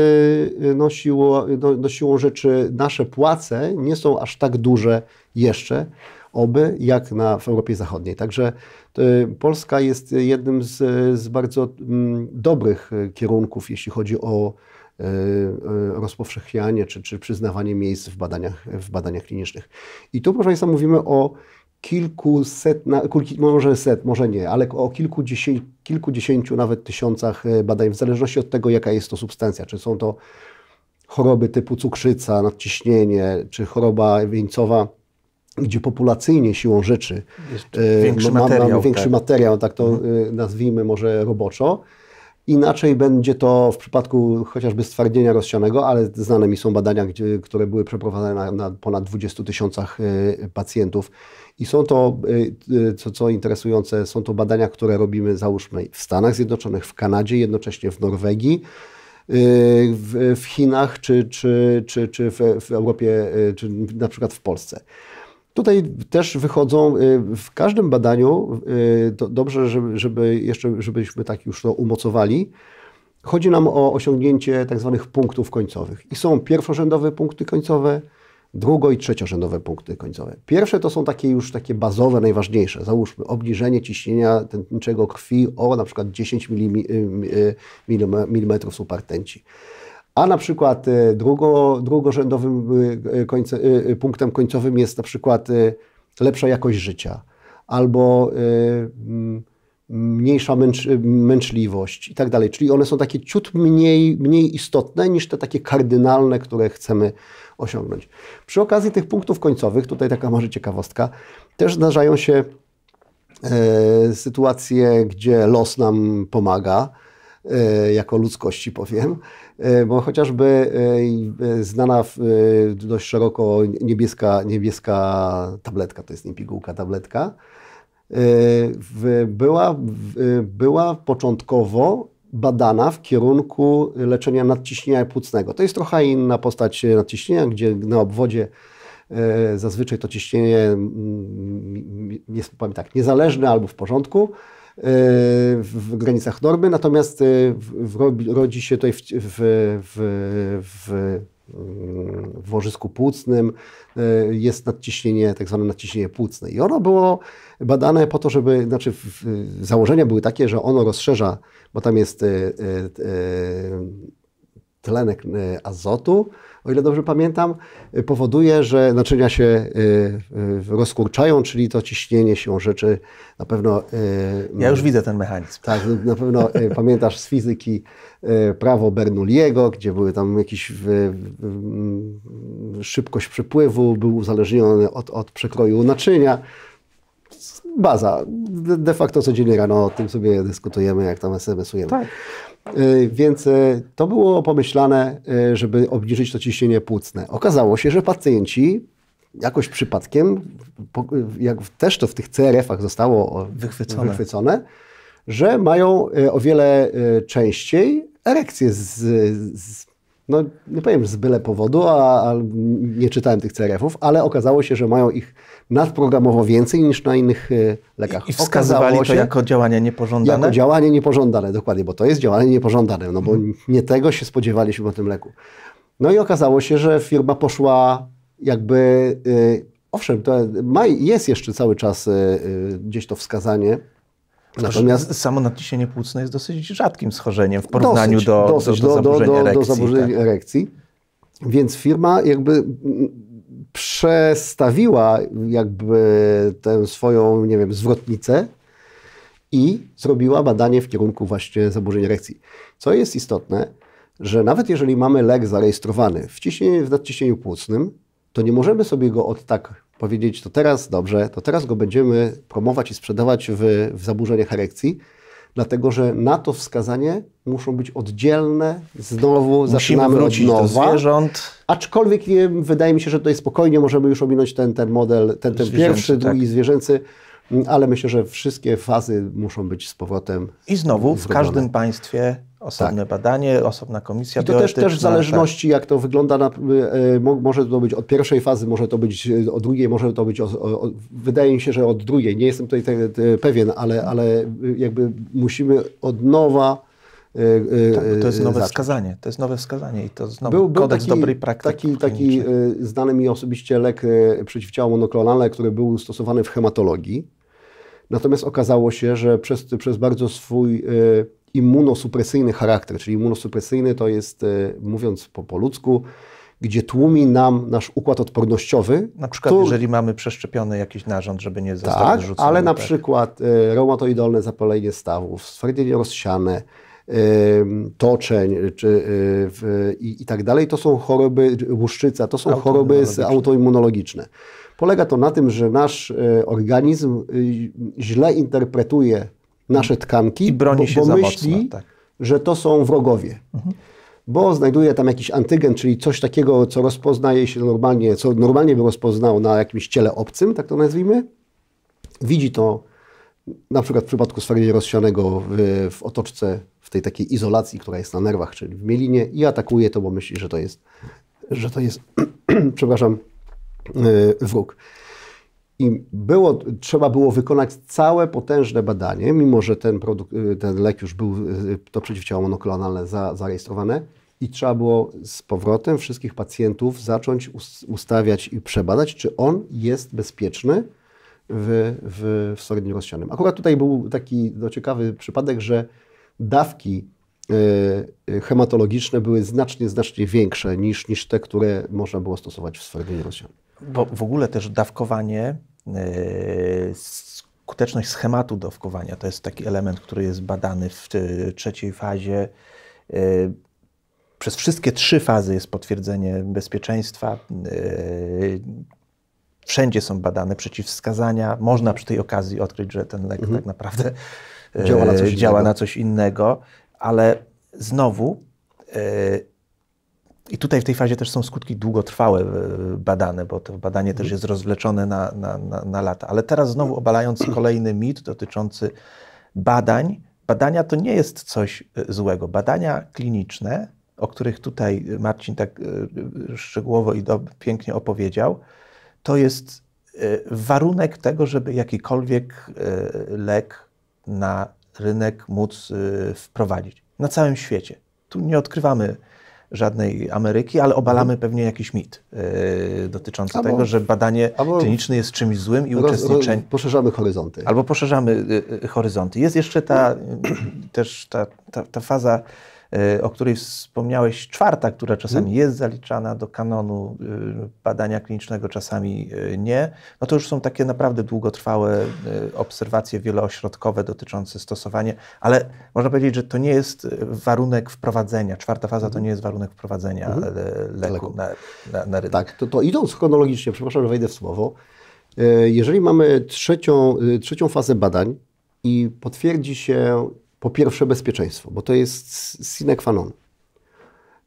no, siło, no, no, siłą rzeczy nasze płace nie są aż tak duże jeszcze, oby, jak na, w Europie Zachodniej. Także e, Polska jest jednym z, z bardzo mm, dobrych kierunków, jeśli chodzi o E, e, rozpowszechnianie czy, czy przyznawanie miejsc w badaniach, w badaniach klinicznych. I tu, proszę Państwa, mówimy o kilkuset, może set, może nie, ale o kilkudziesię, kilkudziesięciu, nawet tysiącach e, badań, w zależności od tego, jaka jest to substancja. Czy są to choroby typu cukrzyca, nadciśnienie, czy choroba wieńcowa, gdzie populacyjnie siłą rzeczy jest większy, ma, materiał, mamy większy tak. materiał, tak to mhm. nazwijmy może roboczo, Inaczej będzie to w przypadku chociażby stwardnienia rozsianego, ale znane mi są badania, gdzie, które były przeprowadzone na, na ponad 20 tysiącach y, pacjentów. I są to, y, y, co, co interesujące, są to badania, które robimy załóżmy w Stanach Zjednoczonych, w Kanadzie, jednocześnie w Norwegii. W, w, Chinach czy, czy, czy, czy w, w Europie, czy na przykład w Polsce. Tutaj też wychodzą y, w każdym badaniu, y, dobrze, żeby, żeby jeszcze, żebyśmy tak już to umocowali, chodzi nam o osiągnięcie tak zwanych punktów końcowych. I są pierwszorzędowe punkty końcowe, drugo i trzeciorzędowe punkty końcowe. Pierwsze to są takie już takie bazowe, najważniejsze. Załóżmy obniżenie ciśnienia tętniczego krwi o na przykład 10 mm, mm, mm, mm supertenci a na przykład e, drugo, drugorzędowym e, końce, e, punktem końcowym jest na przykład lepsza jakość życia albo mniejsza męcz, męczliwość i tak dalej. Czyli one są takie ciut mniej, mniej istotne niż te takie kardynalne, które chcemy osiągnąć. Przy okazji tych punktów końcowych, tutaj taka może ciekawostka, też zdarzają się sytuacje, gdzie los nam pomaga jako ludzkości powiem, bo chociażby znana dość szeroko niebieska, niebieska tabletka, to jest nie pigułka, tabletka, była, była początkowo badana w kierunku leczenia nadciśnienia płucnego. To jest trochę inna postać nadciśnienia, gdzie na obwodzie zazwyczaj to ciśnienie jest tak, niezależne albo w porządku, w granicach normy, natomiast y, w, rodzi się tutaj w, w, w, w w mm, łożysku płucnym y, jest nadciśnienie, tak zwane nadciśnienie płucne. I ono było badane po to, żeby, znaczy założenia były takie, że ono rozszerza, bo tam jest y, tlenek azotu, o ile dobrze pamiętam, y, powoduje, że naczynia się y, y, rozkurczają, czyli to ciśnienie się rzeczy na pewno. Ja już widzę ten mechanizm. Tak, no, na pewno <laughs> pamiętasz z fizyki prawo Bernoulliego, gdzie były tam jakiś szybkość przepływu, był uzależniony od, od przekroju naczynia baza. De facto codziennie rano o tym sobie dyskutujemy, jak tam SMS-ujemy. Tak. Y, więc y, to było pomyślane, y, żeby obniżyć to ciśnienie płucne. Okazało się, że pacjenci jakoś przypadkiem, jak też to w tych CRF-ach zostało wychwycone. wychwycone. że mają o wiele częściej erekcje z, z no nie powiem z byle powodu, a, a nie czytałem tych CRF-ów, ale okazało się, że mają ich nadprogramowo więcej niż na innych e, lekach. I, wskazywali się, to jako działanie niepożądane? Jako działanie niepożądane, dokładnie, bo to jest działanie niepożądane, no bo hmm. nie tego się spodziewaliśmy po tym leku. No i okazało się, że firma poszła jakby... E, owszem, to ma, jest jeszcze cały czas e, gdzieś to wskazanie, Natomiast samo nadciśnienie płucne jest dosyć rzadkim schorzeniem w porównaniu dosyć, do, dosyć, do, do, do, zaburzenia, do, do, do zaburzeń tak? erekcji. Więc firma jakby przestawiła jakby tę swoją, nie wiem, zwrotnicę i zrobiła badanie w kierunku właśnie zaburzeń erekcji. Co jest istotne, że nawet jeżeli mamy lek zarejestrowany w, ciśnieniu, w nadciśnieniu płucnym, to nie możemy sobie go od tak powiedzieć, to teraz dobrze, to teraz go będziemy promować i sprzedawać w, w zaburzeniach erekcji, dlatego że na to wskazanie muszą być oddzielne, znowu zaczynamy od nowa. Do zwierząt. Aczkolwiek nie, wydaje mi się, że tutaj spokojnie możemy już ominąć ten, ten model, ten, ten pierwszy, tak. drugi tak. zwierzęcy, mm, ale myślę, że wszystkie fazy muszą być z powrotem. I znowu w zrobione. każdym państwie Osobne tak. badanie, osobna komisja I to też, też w zależności, tak. jak to wygląda, na, e, może to być od pierwszej fazy, może to być e, od drugiej, może to być, wydaje mi się, że od drugiej, nie jestem tutaj te, te, pewien, ale, ale jakby musimy od nowa e, tak, to jest nowe zacząć. wskazanie, to jest nowe wskazanie i to znowu był, był kodeks taki, dobrej praktyki. Taki, taki znany mi osobiście lek przeciwciała monoklonalne, który był stosowany w hematologii. Natomiast okazało się, że przez, przez bardzo swój immunosupresyjny charakter, czyli immunosupresyjny to jest, e, mówiąc po, po ludzku, gdzie tłumi nam nasz układ odpornościowy. Na przykład, który... jeżeli mamy przeszczepiony jakiś narząd, żeby nie został tak, ale na tak. przykład y, reumatoidalne zapalenie stawów, stwardnienie rozsiane, y, toczeń czy, y, i, i tak dalej, to są choroby, łuszczyca, to są choroby autoimmunologiczne. Polega to na tym, że nasz organizm źle interpretuje nasze tkanki, I broni bo, się bo myśli, mocno, tak. że to są wrogowie. Mhm. Bo znajduje tam jakiś antygen, czyli coś takiego, co rozpoznaje się normalnie, co normalnie by rozpoznał na jakimś ciele obcym, tak to nazwijmy. Widzi to na przykład w przypadku sfery rozsianego w, w otoczce, w tej takiej izolacji, która jest na nerwach, czyli w mielinie i atakuje to, bo myśli, że to jest, że to jest <clears throat> przepraszam, e, wróg. I było, trzeba było wykonać całe potężne badanie, mimo że ten, produkt, y, ten lek już był, y, to przeciwciało monoklonalne za, zarejestrowane, i trzeba było z powrotem wszystkich pacjentów zacząć ustawiać i przebadać, czy on jest bezpieczny w, w, w sorodniu rozsianym. Akurat tutaj był taki no, ciekawy przypadek, że dawki y, y, hematologiczne były znacznie, znacznie większe niż, niż te, które można było stosować w sorodniu rozsianym. Bo w ogóle też dawkowanie, e, skuteczność schematu dawkowania to jest taki element, który jest badany w e, trzeciej fazie. E, przez wszystkie trzy fazy jest potwierdzenie bezpieczeństwa. wszędzie są badane przeciwwskazania. Można przy tej okazji odkryć, że ten lek mhm. tak naprawdę działa, na coś, działa na coś innego, ale znowu i tutaj w tej fazie też są skutki długotrwałe e, badane, bo to badanie też jest rozwleczone na, na, na, na lata. Ale teraz znowu obalając <clears throat> kolejny mit dotyczący badań, badania to nie jest coś e, złego. Badania kliniczne, o których tutaj Marcin tak e, szczegółowo i pięknie opowiedział, to jest warunek tego, żeby jakikolwiek lek na rynek móc wprowadzić. Na całym świecie. Tu nie odkrywamy żadnej Ameryki, ale obalamy mhm. pewnie jakiś mit yy, dotyczący albo, tego, że badanie kliniczne jest czymś złym i uczestniczenie... Albo poszerzamy horyzonty. Albo poszerzamy yy, horyzonty. Jest jeszcze ta, <clears throat> też ta, ta, ta faza E, o której wspomniałeś, czwarta, która czasami hmm. jest zaliczana do kanonu e, badania klinicznego, czasami e, nie, no to już są takie naprawdę długotrwałe obserwacje wieloośrodkowe dotyczące stosowania, ale można powiedzieć, że to nie jest warunek wprowadzenia, czwarta faza to mhm. nie jest warunek wprowadzenia hmm. leku na, na, na rynek. Tak, to, to idąc chronologicznie, przepraszam, że wejdę w słowo, jeżeli mamy trzecią, trzecią fazę badań i potwierdzi się po pierwsze bezpieczeństwo, bo to jest sine qua non.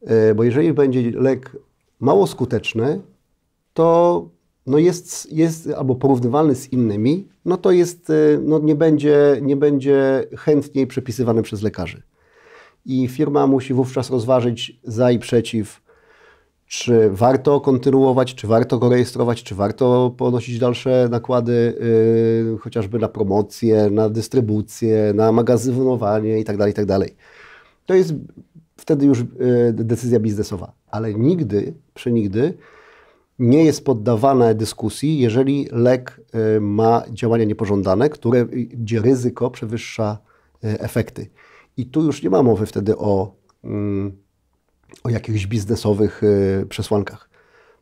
E, bo jeżeli będzie lek mało skuteczny, to no jest, jest albo porównywalny z innymi, no to jest, e, no nie, będzie, nie będzie chętniej przepisywany przez lekarzy. I firma musi wówczas rozważyć za i przeciw, czy warto kontynuować, czy warto go rejestrować, czy warto ponosić dalsze nakłady yy, chociażby na promocję, na dystrybucję, na magazynowanie itd., tak itd. Tak to jest wtedy już yy, decyzja biznesowa, ale nigdy, przenigdy nie jest poddawana dyskusji, jeżeli lek yy, ma działania niepożądane, które, yy, gdzie ryzyko przewyższa yy, efekty. I tu już nie ma mowy wtedy o mm, o jakichś biznesowych y, przesłankach.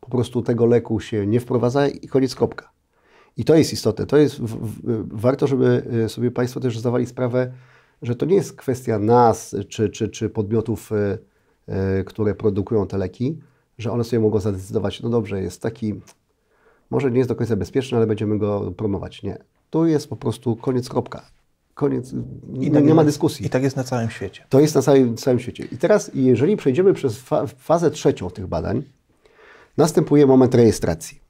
Po prostu tego leku się nie wprowadza i koniec kropka. I to jest istotne. To jest w, w, warto, żeby y, sobie Państwo też zdawali sprawę, że to nie jest kwestia nas czy, czy, czy podmiotów, y, które produkują te leki, że one sobie mogą zadecydować, no dobrze, jest taki, może nie jest do końca bezpieczny, ale będziemy go promować. Nie. Tu jest po prostu koniec kropka koniec, I tak nie ma dyskusji. I tak jest na całym świecie. To jest na całym, całym świecie. I teraz, jeżeli przejdziemy przez fa fazę trzecią tych badań, następuje moment rejestracji.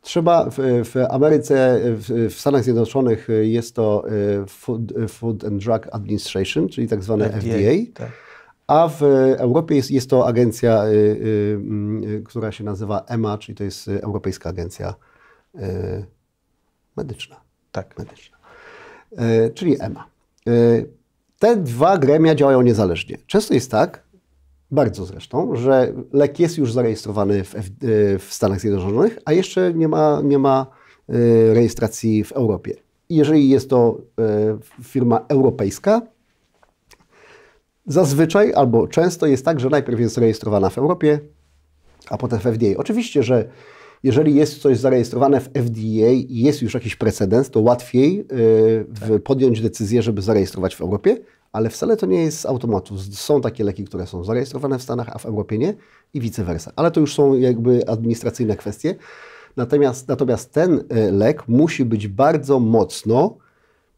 Trzeba w, w Ameryce, w, w, Stanach Zjednoczonych jest to e, Food, e, Food and Drug Administration, czyli tak zwane FDA. FDA tak. A w Europie jest, jest to agencja, e, która się nazywa EMA, czyli to jest Europejska Agencja Medyczna. Tak. Medyczna. E, czyli EMA. E, te dwa gremia działają niezależnie. Często jest tak, bardzo zresztą, że lek jest już zarejestrowany w, e, w Stanach Zjednoczonych, a jeszcze nie ma, nie ma rejestracji w Europie. Jeżeli jest to firma europejska, zazwyczaj albo często jest tak, że najpierw jest rejestrowana w Europie, a potem w FDA. Oczywiście, że jeżeli jest coś zarejestrowane w FDA i jest już jakiś precedens, to łatwiej e, tak. podjąć decyzję, żeby zarejestrować w Europie, ale wcale to nie jest z automatu. Są takie leki, które są zarejestrowane w Stanach, a w Europie nie i vice versa. Ale to już są jakby administracyjne kwestie. Natomiast, natomiast ten e, lek musi być bardzo mocno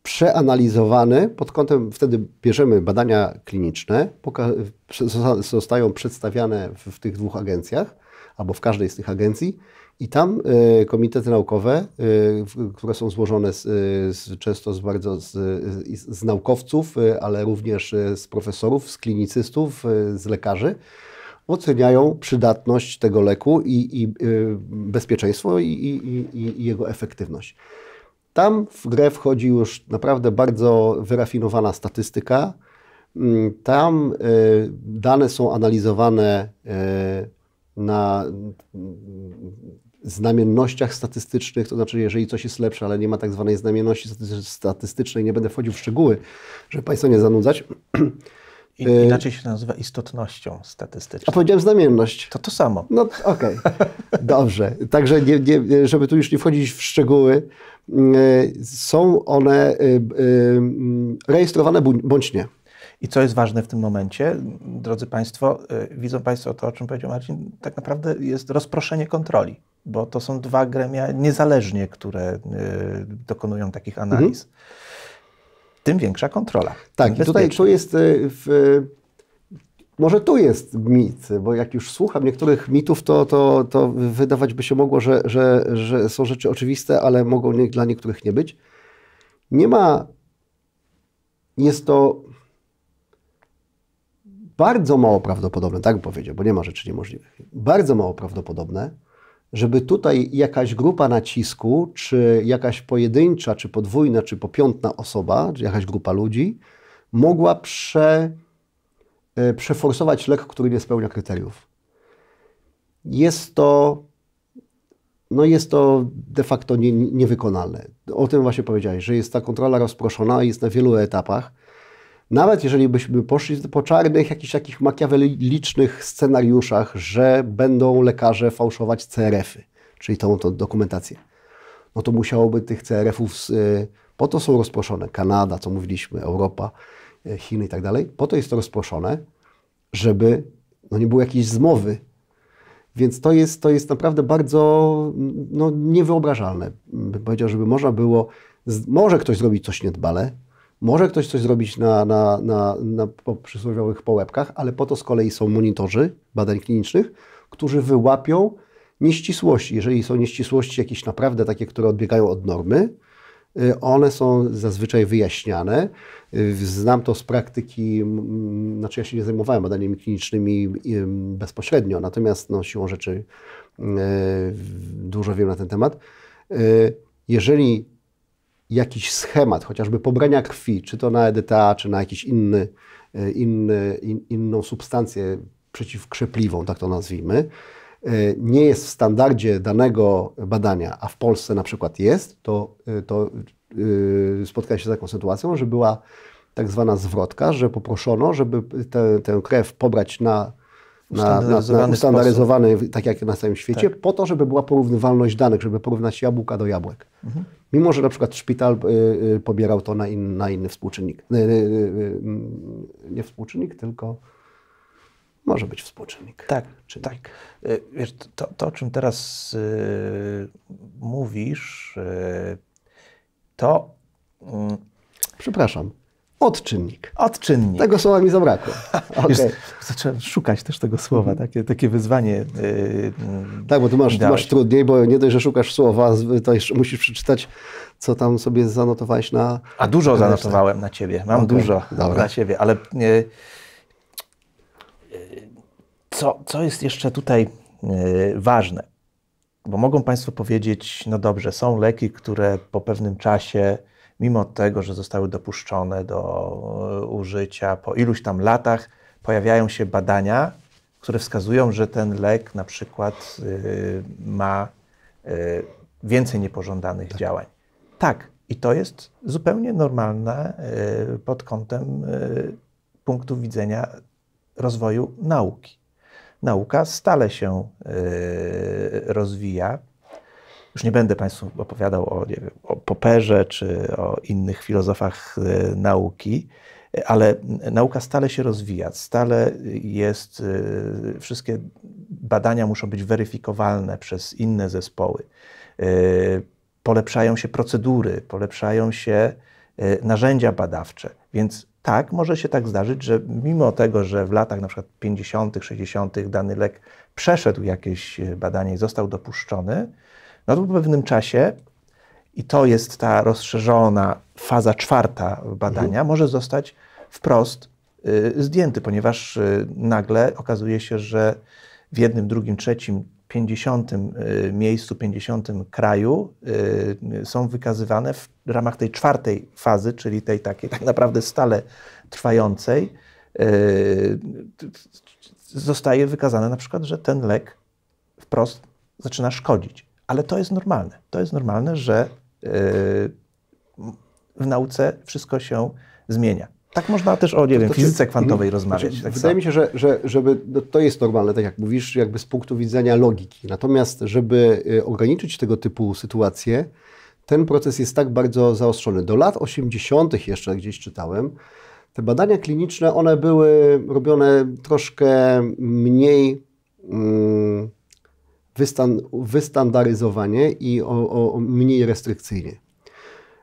przeanalizowany pod kątem, wtedy bierzemy badania kliniczne, zostają przedstawiane w, w tych dwóch agencjach albo w każdej z tych agencji i tam y, komitety naukowe, y, które są złożone z, y, z, często z bardzo z, z naukowców, ale również z profesorów, z klinicystów, z lekarzy, oceniają przydatność tego leku i, i bezpieczeństwo i, i, i jego efektywność. Tam w grę wchodzi już naprawdę bardzo wyrafinowana statystyka. Mm, tam dane są analizowane na znamiennościach statystycznych, to znaczy, jeżeli coś jest lepsze, ale nie ma tak zwanej znamienności statystycznej, nie będę wchodził w szczegóły, żeby Państwa nie zanudzać. E, inaczej się nazywa istotnością statystyczną. A powiedziałem znamienność. To to samo. No okej, okay. dobrze. Także nie, nie, żeby tu już nie wchodzić w szczegóły, mm, e, są one e, rejestrowane bądź nie. I co jest ważne w tym momencie, drodzy Państwo, widzą Państwo to, o czym powiedział Marcin, tak naprawdę jest rozproszenie kontroli bo to są dwa gremia niezależnie, które y, dokonują takich analiz. Mhm. Tym większa kontrola. Tak, i tutaj tu jest y, w, może tu jest mit, bo jak już słucham niektórych mitów, to, to, to wydawać by się mogło, że, że, że są rzeczy oczywiste, ale mogą nie, dla niektórych nie być. Nie ma. Jest to bardzo mało prawdopodobne, tak bym powiedział, bo nie ma rzeczy niemożliwych. Bardzo mało prawdopodobne, żeby tutaj jakaś grupa nacisku, czy jakaś pojedyncza, czy podwójna, czy popiątna osoba, czy jakaś grupa ludzi, mogła prze, e, przeforsować lek, który nie spełnia kryteriów. Jest to, no jest to de facto nie, niewykonalne. O tym właśnie powiedziałeś, że jest ta kontrola rozproszona jest na wielu etapach. Nawet jeżeli byśmy poszli po czarnych, jakichś takich makiawelicznych scenariuszach, że będą lekarze fałszować CRF-y, czyli tą, tą dokumentację, no to musiałoby tych CRF-ów, e, po to są rozproszone Kanada, co mówiliśmy, Europa, e, Chiny i tak dalej, po to jest to rozproszone, żeby no nie było jakiejś zmowy. Więc to jest, to jest naprawdę bardzo no, niewyobrażalne. Bym powiedział, żeby można było, może ktoś zrobić coś niedbale, może ktoś coś zrobić na, na, na, na przysłowiowych połebkach, ale po to z kolei są monitorzy badań klinicznych, którzy wyłapią nieścisłości. Jeżeli są nieścisłości jakieś naprawdę takie, które odbiegają od normy, y, one są zazwyczaj wyjaśniane. Y, znam to z praktyki, znaczy ja się nie zajmowałem badaniami klinicznymi y, bezpośrednio, natomiast no, siłą rzeczy dużo wiem na ten temat. Jeżeli jakiś schemat, chociażby pobrania krwi, czy to na EDTA, czy na jakiś inny, e, inny, in, inną substancję przeciwkrzepliwą, tak to nazwijmy, e, nie jest w standardzie danego badania, a w Polsce na przykład jest, to, e, to spotkałem się z taką sytuacją, że była tak zwana zwrotka, że poproszono, żeby tę, tę krew pobrać na na, na, na ustandaryzowany, tak jak na całym świecie, tak. po to, żeby była porównywalność danych, żeby porównać jabłka do jabłek. Mhm. Mimo, że na przykład szpital y, y, pobierał to na, in, na inny współczynnik. Y, y, y, y nie współczynnik, tylko może być współczynnik. Tak, czy tak. Wiesz, to, to, o czym teraz mówisz, to... Mm, Przepraszam. Odczynnik. Odczynnik. Tego słowa mi zabrakło. <laughs> Okay. Zacząłem szukać też tego słowa, mhm. takie, takie wyzwanie. Yy, tak, bo ty masz, ty masz trudniej, bo nie dość, że szukasz słowa, to jeszcze musisz przeczytać, co tam sobie zanotowałeś na... A dużo zanotowałem na ciebie, mam okay. dużo Dobra. dla ciebie, ale yy, co, co jest jeszcze tutaj yy, ważne? Bo mogą Państwo powiedzieć, no dobrze, są leki, które po pewnym czasie mimo tego, że zostały dopuszczone do e, użycia po iluś tam latach, pojawiają się badania, które wskazują, że ten lek na przykład y, ma y, więcej niepożądanych tak. działań. Tak, i to jest zupełnie normalne y, pod kątem y, punktu widzenia rozwoju nauki. Nauka stale się y, rozwija. Już nie będę Państwu opowiadał o, nie wiem, o Poperze czy o innych filozofach e, nauki, ale nauka stale się rozwija, stale jest, e, wszystkie badania muszą być weryfikowalne przez inne zespoły. E, polepszają się procedury, polepszają się narzędzia badawcze, więc tak, może się tak zdarzyć, że mimo tego, że w latach na przykład 50., 60. dany lek przeszedł jakieś badanie i został dopuszczony, no to po pewnym czasie, i to jest ta rozszerzona faza czwarta badania, mhm. może zostać wprost y, zdjęty, ponieważ y, nagle okazuje się, że w jednym, drugim, trzecim, pięćdziesiątym y, miejscu, pięćdziesiątym kraju y, są wykazywane w ramach tej czwartej fazy, czyli tej takiej tak naprawdę stale trwającej, y, zostaje wykazane na przykład, że ten lek wprost zaczyna szkodzić. Ale to jest normalne. To jest normalne, że yy, w nauce wszystko się zmienia. Tak można też o, nie wiem, fizyce kwantowej to, rozmawiać. Znaczy, tak wydaje mi się, że, że żeby, no to jest normalne, tak jak mówisz, jakby z punktu widzenia logiki. Natomiast, żeby y, ograniczyć tego typu sytuacje, ten proces jest tak bardzo zaostrzony. Do lat 80. jeszcze gdzieś czytałem, te badania kliniczne, one były robione troszkę mniej... Mm, wystan wystandaryzowanie i o, o, mniej restrykcyjnie.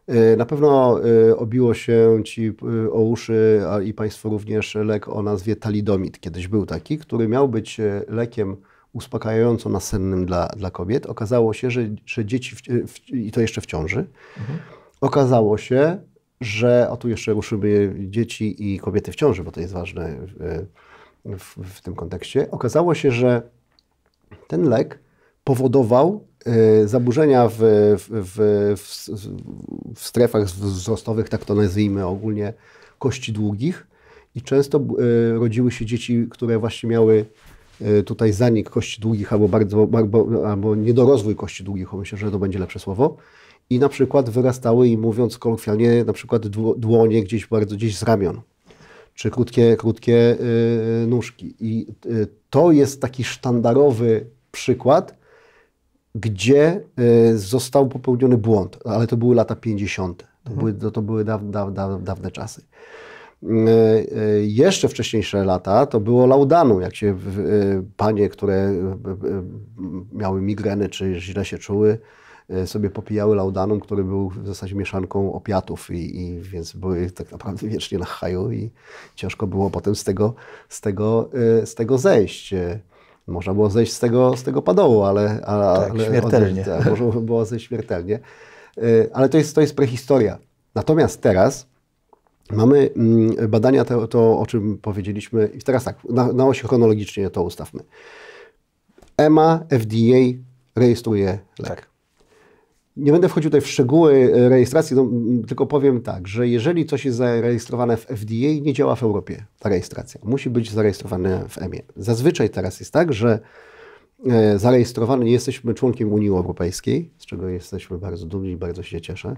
E, na pewno e, obiło się ci e, o uszy a i Państwo również lek o nazwie talidomid. Kiedyś był taki, który miał być lekiem uspokajająco nasennym dla, dla kobiet. Okazało się, że, że dzieci, w, w, i to jeszcze w ciąży, mhm. okazało się, że, a tu jeszcze ruszymy dzieci i kobiety w ciąży, bo to jest ważne w, w tym kontekście, okazało się, że ten lek powodował e, zaburzenia w, w, w, w, strefach wzrostowych, tak to nazwijmy ogólnie, kości długich. I często e, rodziły się dzieci, które właśnie miały e, tutaj zanik kości długich albo, bardzo, albo niedorozwój kości długich, myślę, że to będzie lepsze słowo. I na przykład wyrastały i mówiąc kolokwialnie, na przykład dłonie gdzieś bardzo gdzieś z ramion, czy krótkie, krótkie nóżki. I to jest taki sztandarowy przykład, gdzie y, został popełniony błąd, ale to były lata 50. To mhm. były, to, były daw, daw, daw, dawne czasy. Y, y, jeszcze wcześniejsze lata to było laudanu, jak się panie, które miały migreny czy źle się czuły, sobie popijały laudanum, który był w zasadzie mieszanką opiatów, i, i, więc były tak naprawdę wiecznie na haju i ciężko było potem z tego, z tego, z tego zejść. Można było zejść z tego, z tego padołu, ale... ale tak, ale śmiertelnie. Odejść, tak, można było zejść śmiertelnie. Y, ale to jest, to jest prehistoria. Natomiast teraz mamy mm, badania, to, to o czym powiedzieliśmy. I teraz tak, na, na osi chronologicznie to ustawmy. EMA, FDA rejestruje lek. Tak. Nie będę wchodził tutaj w szczegóły e, rejestracji, no, tylko powiem tak, że jeżeli coś jest zarejestrowane w FDA, nie działa w Europie ta rejestracja. Musi być zarejestrowane w EMIE. Zazwyczaj teraz jest tak, że e, zarejestrowany nie jesteśmy członkiem Unii Europejskiej, z czego jesteśmy bardzo dumni, i bardzo się cieszę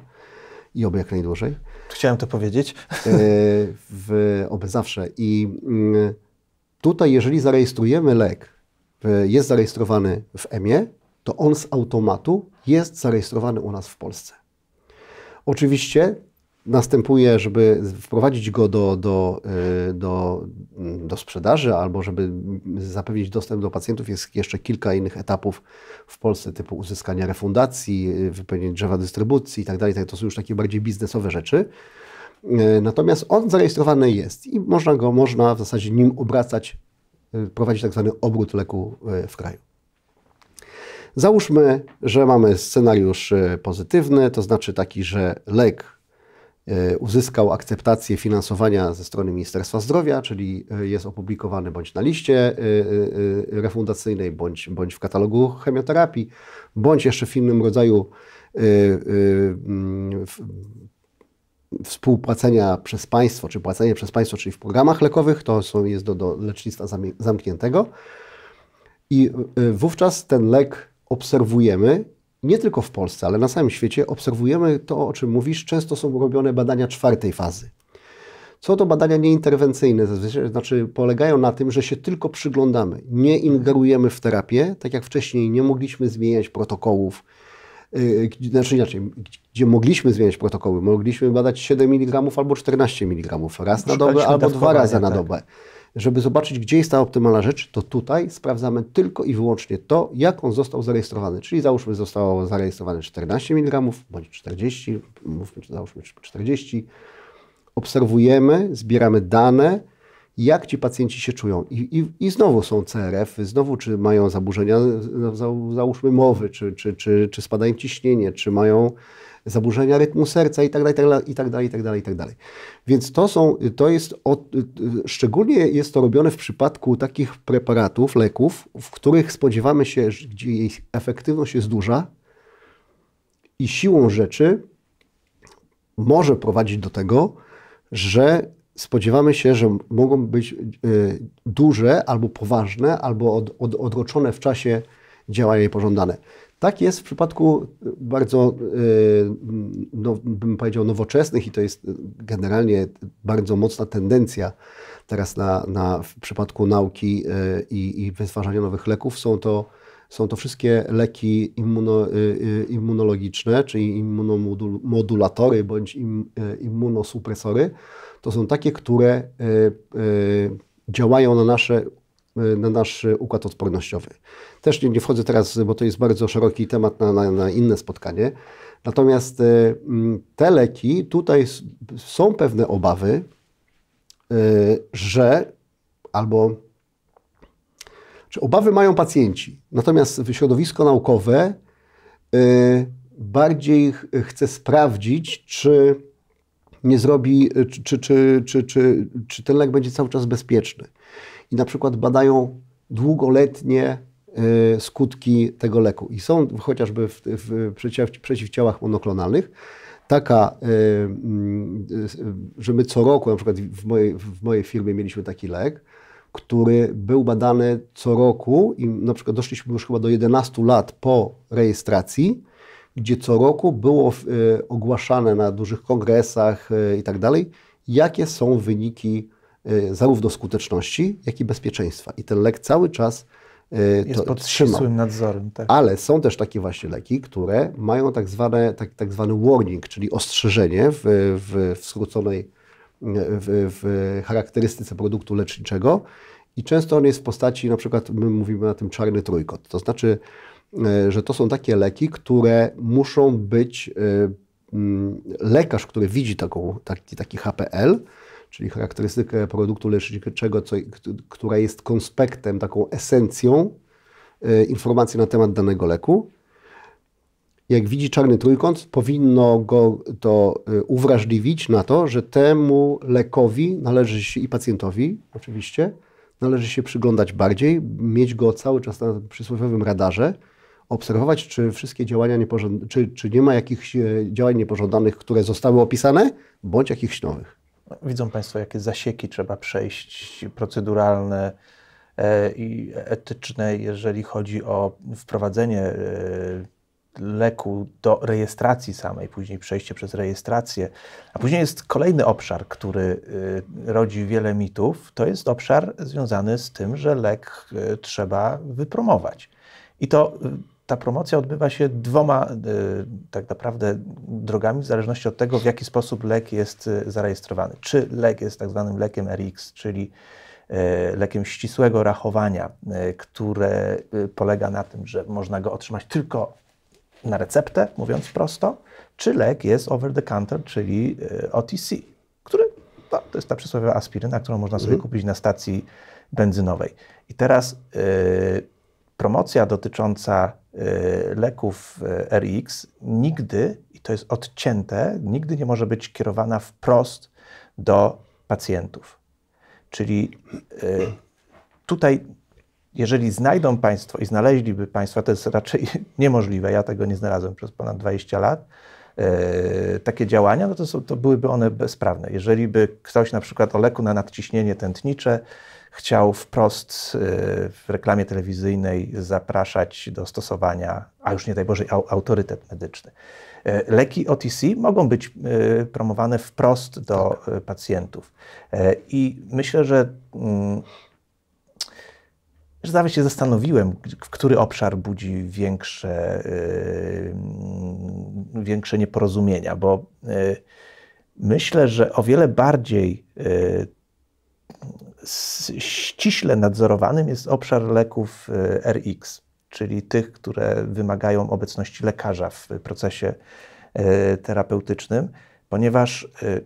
i oby jak najdłużej. Chciałem to powiedzieć. E, w, oby zawsze. I mm, tutaj, jeżeli zarejestrujemy lek, jest zarejestrowany w EMIE, to on z automatu jest zarejestrowany u nas w Polsce. Oczywiście następuje, żeby wprowadzić go do, do, y, do, mm, do sprzedaży albo żeby zapewnić dostęp do pacjentów, jest jeszcze kilka innych etapów w Polsce, typu uzyskania refundacji, y, wypełnienie drzewa dystrybucji itd. Tak tak, to są już takie bardziej biznesowe rzeczy. Y, natomiast on zarejestrowany jest i można go, można w zasadzie nim obracać, prowadzić tak zwany obrót leku w kraju. Załóżmy, że mamy scenariusz e, pozytywny, to znaczy taki, że lek e, uzyskał akceptację finansowania ze strony Ministerstwa Zdrowia, czyli e, jest opublikowany bądź na liście refundacyjnej, bądź, bądź w katalogu chemioterapii, bądź jeszcze w innym rodzaju mm, współpłacenia przez państwo, czy płacenie przez państwo, czyli w programach lekowych, to są, jest do, do lecznictwa zamkniętego. I wówczas ten lek obserwujemy, nie tylko w Polsce, ale na całym świecie, obserwujemy to, o czym mówisz, często są robione badania czwartej fazy. Co to badania nieinterwencyjne, znaczy polegają na tym, że się tylko przyglądamy, nie ingerujemy w terapię, tak jak wcześniej nie mogliśmy zmieniać protokołów, yy, znaczy inaczej, gdzie mogliśmy zmieniać protokoły, mogliśmy badać 7 mg albo 14 mg raz na dobę albo dwa razy na tak. dobę żeby zobaczyć, gdzie jest ta optymalna rzecz, to tutaj sprawdzamy tylko i wyłącznie to, jak on został zarejestrowany. Czyli załóżmy, zostało zarejestrowane 14 mg bądź 40, mówmy, załóżmy 40. Obserwujemy, zbieramy dane, jak ci pacjenci się czują. I, i, i znowu są CRF, znowu czy mają zaburzenia, załóżmy mowy, czy, czy, czy, czy spada im ciśnienie, czy mają zaburzenia rytmu serca itd., itd., itd., tak dalej. Więc to są, to jest, od, szczególnie jest to robione w przypadku takich preparatów, leków, w których spodziewamy się, gdzie jej efektywność jest duża i siłą rzeczy może prowadzić do tego, że spodziewamy się, że mogą być e, duże albo poważne, albo od, od, odroczone w czasie działania pożądane. Tak jest w przypadku e, bardzo, e, no, bym powiedział, nowoczesnych i to jest e, generalnie bardzo mocna tendencja teraz na, na w przypadku nauki i, i wytwarzania nowych leków. Są to, są to wszystkie leki immuno, immunologiczne, czyli immunomodulatory bądź im, immunosupresory. To są takie, które działają na nasze na nasz układ odpornościowy. Też nie, nie wchodzę teraz, bo to jest bardzo szeroki temat na, na, na inne spotkanie. Natomiast y, te leki, tutaj są pewne obawy, y, że albo czy obawy mają pacjenci, natomiast środowisko naukowe y, bardziej chce sprawdzić, czy nie zrobi, czy, czy, czy, czy, czy ten lek będzie cały czas bezpieczny i na przykład badają długoletnie e, skutki tego leku. I są chociażby w, w przeciwciałach monoklonalnych taka, że my e, co roku, na przykład w mojej, w mojej firmie mieliśmy taki lek, który był badany co roku i na przykład doszliśmy już chyba do 11 lat po rejestracji, gdzie co roku było e, ogłaszane na dużych kongresach i tak dalej, jakie są wyniki Y, zarówno skuteczności, jak i bezpieczeństwa. I ten lek cały czas y, jest pod ścisłym nadzorem. Tak. Ale są też takie właśnie leki, które mają tak, zwane, tak, tak zwany warning, czyli ostrzeżenie w, w, w skróconej w, w charakterystyce produktu leczniczego i często on jest w postaci, na przykład my mówimy na tym czarny trójkot. To znaczy, y, że to są takie leki, które muszą być mm, lekarz, który widzi taką, taki, taki HPL, czyli charakterystykę produktu leczniczego, co, która jest konspektem, taką esencją e, informacji na temat danego leku. Jak widzi czarny trójkąt, powinno go to e, uwrażliwić na to, że temu lekowi należy się i pacjentowi oczywiście, należy się przyglądać bardziej, mieć go cały czas na przysłowiowym radarze, obserwować, czy wszystkie działania niepożądane, czy, czy nie ma jakichś e, działań niepożądanych, które zostały opisane, bądź jakichś nowych. Widzą Państwo, jakie zasieki trzeba przejść proceduralne e, i etyczne, jeżeli chodzi o wprowadzenie e, leku do rejestracji samej, później przejście przez rejestrację. A później jest kolejny obszar, który e, rodzi wiele mitów. To jest obszar związany z tym, że lek trzeba wypromować. I to ta promocja odbywa się dwoma e, tak naprawdę drogami, w zależności od tego, w jaki sposób lek jest e, zarejestrowany. Czy lek jest tak zwanym lekiem RX, czyli e, lekiem ścisłego rachowania, które polega na tym, że można go otrzymać tylko na receptę, mówiąc prosto, czy lek jest over the counter, czyli OTC, który no, to jest ta przysłowiowa aspiryna, którą można sobie mm. kupić na stacji benzynowej. I teraz promocja dotycząca Y, leków y, RX nigdy, i to jest odcięte, nigdy nie może być kierowana wprost do pacjentów. Czyli y, tutaj, jeżeli znajdą Państwo i znaleźliby Państwo, to jest raczej <laughs> niemożliwe, ja tego nie znalazłem przez ponad 20 lat, takie działania, no to, są, to byłyby one bezprawne. Jeżeli by ktoś na przykład o leku na nadciśnienie tętnicze chciał wprost y, w reklamie telewizyjnej zapraszać do stosowania, a już nie daj Boże, autorytet medyczny. E, leki OTC mogą być y, promowane wprost do tak. Y, pacjentów. E, I myślę, że mm, że nawet się zastanowiłem, w który obszar budzi większe, mm, większe nieporozumienia, bo myślę, że o wiele bardziej ściśle nadzorowanym jest obszar leków e, RX, czyli tych, które wymagają obecności lekarza w procesie e, terapeutycznym, ponieważ e,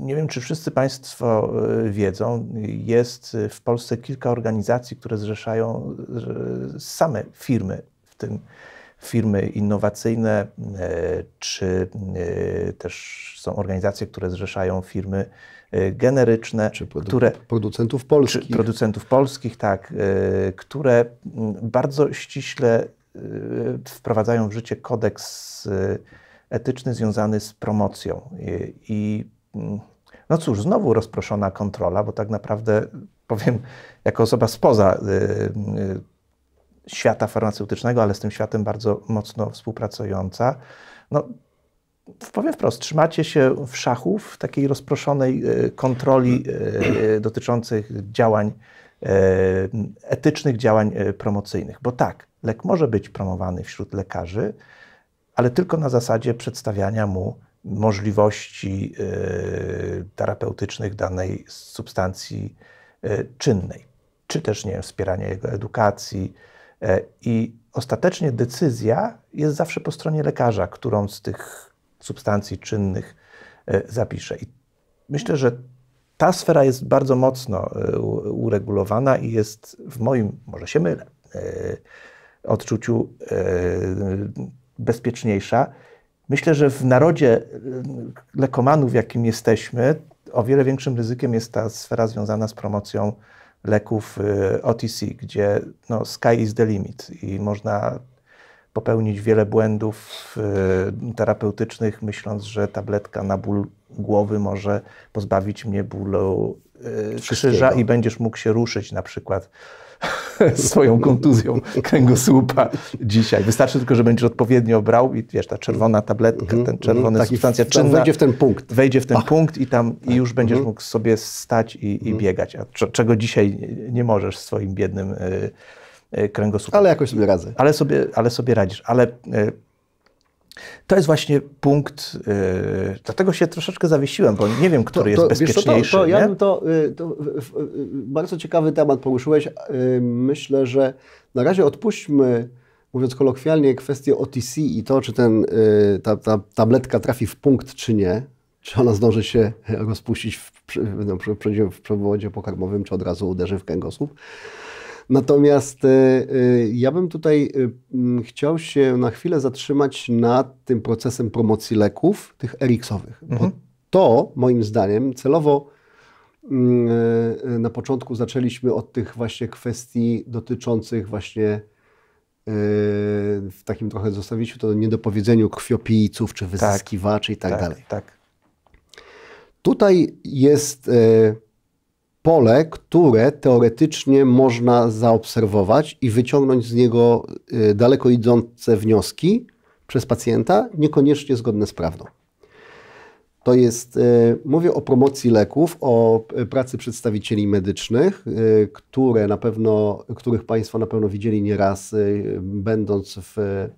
nie wiem, czy wszyscy Państwo wiedzą, jest w Polsce kilka organizacji, które zrzeszają same firmy, w tym firmy innowacyjne, czy też są organizacje, które zrzeszają firmy Y, generyczne, czy produ które, producentów polskich. Czy producentów polskich, tak, y, które mm, bardzo ściśle y, wprowadzają w życie kodeks etyczny związany z promocją. I, mm, no cóż, znowu rozproszona kontrola, bo tak naprawdę powiem, jako osoba spoza świata farmaceutycznego, ale z tym światem bardzo mocno współpracująca, no, powiem wprost, trzymacie się w szachu w takiej rozproszonej e, kontroli e, e, dotyczących działań etycznych, działań promocyjnych. Bo tak, lek może być promowany wśród lekarzy, ale tylko na zasadzie przedstawiania mu możliwości terapeutycznych danej substancji czynnej, czy też nie wiem, wspierania jego edukacji. I ostatecznie decyzja jest zawsze po stronie lekarza, którą z tych substancji czynnych e, zapisze. I myślę, że ta sfera jest bardzo mocno e, uregulowana i jest w moim, może się mylę, e, odczuciu bezpieczniejsza. Myślę, że w narodzie lekomanów, jakim jesteśmy, o wiele większym ryzykiem jest ta sfera związana z promocją leków OTC, gdzie no, sky is the limit i można popełnić wiele błędów e, terapeutycznych, myśląc, że tabletka na ból głowy może pozbawić mnie bólu e, krzyża i będziesz mógł się ruszyć na przykład <laughs> swoją kontuzją kręgosłupa dzisiaj. Wystarczy tylko, że będziesz odpowiednio brał i wiesz, ta czerwona tabletka, mhm, ten czerwony mm, substancja czynna wejdzie w ten punkt. Wejdzie w ten Ach. punkt i tam i tak. już będziesz mhm. mógł sobie stać i, i mhm. biegać, a czego dzisiaj nie możesz swoim biednym y, kręgosłupa. Ale jakoś sobie radzę. Ale sobie, ale sobie radzisz. Ale to jest właśnie punkt, dlatego się troszeczkę zawiesiłem, bo nie wiem, który to, to, jest bezpieczniejszy. Co, to, to, ja bym to, to bardzo ciekawy temat poruszyłeś. myślę, że na razie odpuśćmy, mówiąc kolokwialnie, kwestię OTC i to, czy ten, ta, ta tabletka trafi w punkt, czy nie. Czy ona zdąży się rozpuścić w, w, no, w, w przewodzie pokarmowym, czy od razu uderzy w kręgosłup. Natomiast e, e, ja bym tutaj e, chciał się na chwilę zatrzymać nad tym procesem promocji leków, tych eriksowych. Mhm. Bo to, moim zdaniem, celowo na początku zaczęliśmy od tych właśnie kwestii dotyczących właśnie w takim trochę zostawiliśmy to niedopowiedzeniu krwiopijców, czy tak. wyzyskiwaczy tak, i tak, tak dalej. Tak. Tutaj jest pole, które teoretycznie można zaobserwować i wyciągnąć z niego y, daleko idące wnioski przez pacjenta, niekoniecznie zgodne z prawdą. To jest, y, mówię o promocji leków, o y, pracy przedstawicieli medycznych, które na pewno, których Państwo na pewno widzieli nieraz, będąc w,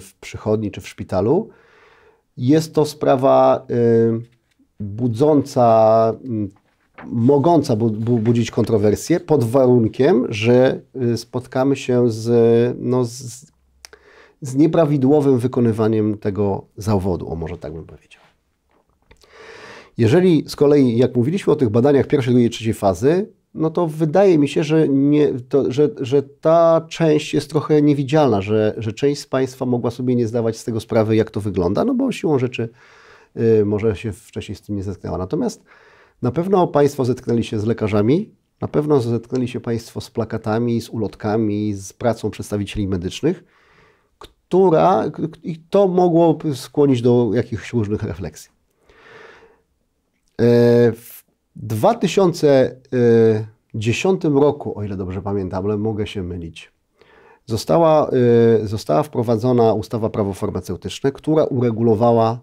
w przychodni czy w szpitalu. Jest to sprawa budząca mm, mogąca bu budzić kontrowersje pod warunkiem, że y, spotkamy się z, no, z, z nieprawidłowym wykonywaniem tego zawodu, o może tak bym powiedział. Jeżeli z kolei, jak mówiliśmy o tych badaniach pierwszej, drugiej, trzeciej fazy, no to wydaje mi się, że, nie, to, że, że ta część jest trochę niewidzialna, że, że część z Państwa mogła sobie nie zdawać z tego sprawy, jak to wygląda, no bo siłą rzeczy y, może się wcześniej z tym nie zetknęła. Natomiast na pewno Państwo zetknęli się z lekarzami, na pewno zetknęli się Państwo z plakatami, z ulotkami, z pracą przedstawicieli medycznych, która i to mogło skłonić do jakichś różnych refleksji. E, w 2010 e, roku, o ile dobrze pamiętam, ale mogę się mylić, została, e, została wprowadzona ustawa prawo farmaceutyczne, która uregulowała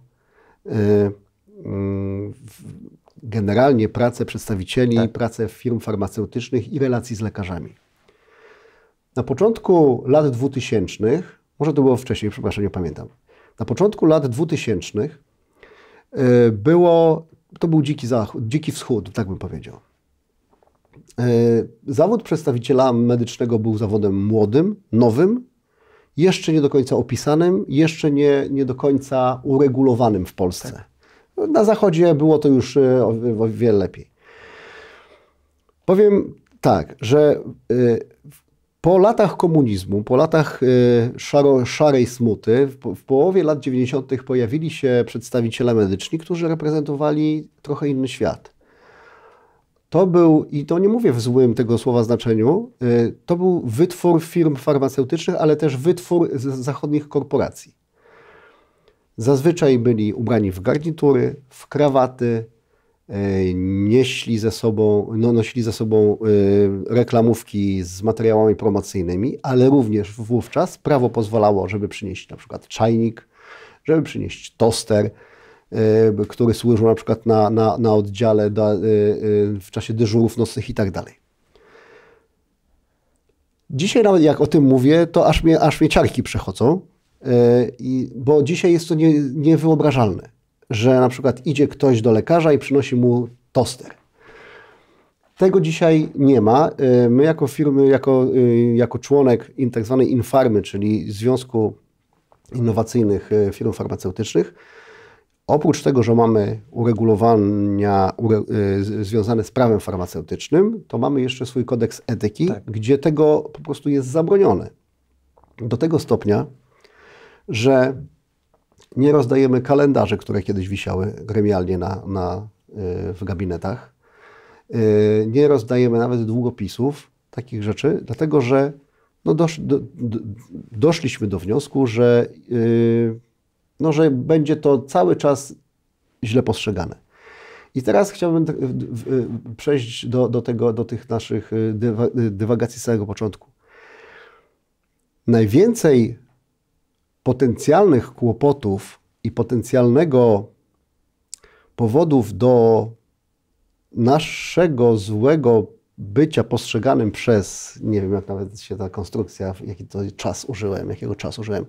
generalnie pracę przedstawicieli, tak. pracę firm farmaceutycznych i relacji z lekarzami. Na początku lat 2000, może to było wcześniej, przepraszam, nie pamiętam. Na początku lat 2000 y, było, to był dziki, zachód, dziki wschód, tak bym powiedział. Y, zawód przedstawiciela medycznego był zawodem młodym, nowym, jeszcze nie do końca opisanym, jeszcze nie, nie do końca uregulowanym w Polsce. Tak. Na zachodzie było to już e, o, wiele lepiej. Powiem tak, że e, po latach komunizmu, po latach e, szaro, szarej smuty, w połowie lat 90. pojawili się przedstawiciele medyczni, którzy reprezentowali trochę inny świat. To był, i to nie mówię w złym tego słowa znaczeniu, to był wytwór firm farmaceutycznych, ale też wytwór zachodnich korporacji. Zazwyczaj byli ubrani w garnitury, w krawaty, e, nieśli ze sobą, no, nosili ze sobą e, reklamówki z materiałami promocyjnymi, ale również wówczas prawo pozwalało, żeby przynieść na przykład czajnik, żeby przynieść toster, e, który służył na przykład na, na, na oddziale w czasie dyżurów nocnych i tak dalej. Dzisiaj nawet jak o tym mówię, to aż mnie, aż mnie ciarki przechodzą, bo dzisiaj jest to nie, niewyobrażalne, że na przykład idzie ktoś do lekarza i przynosi mu toster. Tego dzisiaj nie ma. Y, my jako firmy, jako, y, jako członek tzw. Tak infarmy, czyli Związku Innowacyjnych y, Firm Farmaceutycznych, oprócz tego, że mamy uregulowania ure, związane z prawem farmaceutycznym, to mamy jeszcze swój kodeks etyki, tak. gdzie tego po prostu jest zabronione. Do tego stopnia, że nie rozdajemy kalendarzy, które kiedyś wisiały gremialnie na, na, y, w gabinetach. Y, nie rozdajemy nawet długopisów, takich rzeczy, dlatego że no dosz, do, doszliśmy do wniosku, że, y, no, że będzie to cały czas źle postrzegane. I teraz chciałbym przejść do, do, tego, do tych naszych dywagacji z samego początku. Najwięcej potencjalnych kłopotów i potencjalnego powodów do naszego złego bycia postrzeganym przez, nie wiem jak nawet się ta konstrukcja, jaki to czas użyłem, jakiego czasu użyłem,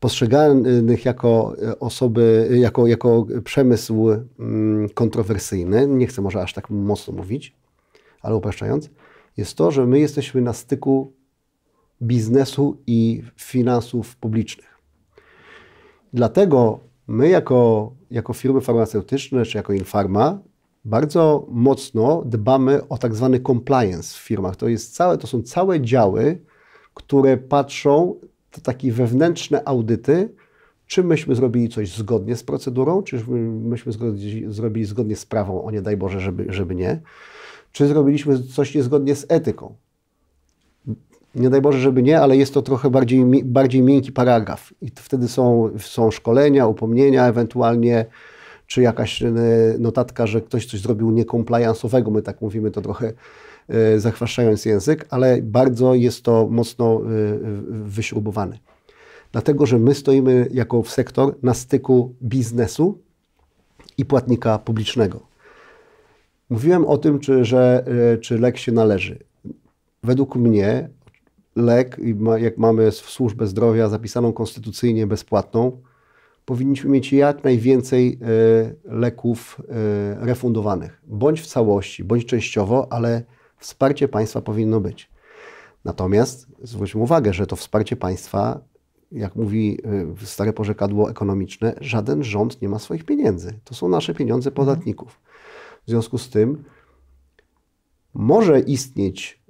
postrzeganych jako e, osoby, jako, jako przemysł mm, kontrowersyjny, nie chcę może aż tak mocno mówić, ale upraszczając, jest to, że my jesteśmy na styku biznesu i finansów publicznych. Dlatego my, jako, jako firmy farmaceutyczne czy jako Infarma, bardzo mocno dbamy o tak zwany compliance w firmach. To, jest całe, to są całe działy, które patrzą, to takie wewnętrzne audyty, czy myśmy zrobili coś zgodnie z procedurą, czy myśmy zrobili zgodnie z prawą, o nie daj Boże, żeby, żeby nie, czy zrobiliśmy coś niezgodnie z etyką, nie daj Boże, żeby nie, ale jest to trochę bardziej, bardziej miękki paragraf. I wtedy są, są szkolenia, upomnienia, ewentualnie czy jakaś e, notatka, że ktoś coś zrobił niekompliance'owego, my tak mówimy to trochę e, zachwaszczając język, ale bardzo jest to mocno e, wyśrubowane. Dlatego, że my stoimy jako sektor na styku biznesu i płatnika publicznego. Mówiłem o tym, czy, że, czy lek się należy. Według mnie lek, jak mamy służbę zdrowia zapisaną konstytucyjnie bezpłatną, powinniśmy mieć jak najwięcej e, leków e, refundowanych, bądź w całości, bądź częściowo, ale wsparcie państwa powinno być. Natomiast zwróćmy uwagę, że to wsparcie państwa, jak mówi e, stare porzekadło ekonomiczne, żaden rząd nie ma swoich pieniędzy. To są nasze pieniądze podatników. W związku z tym może istnieć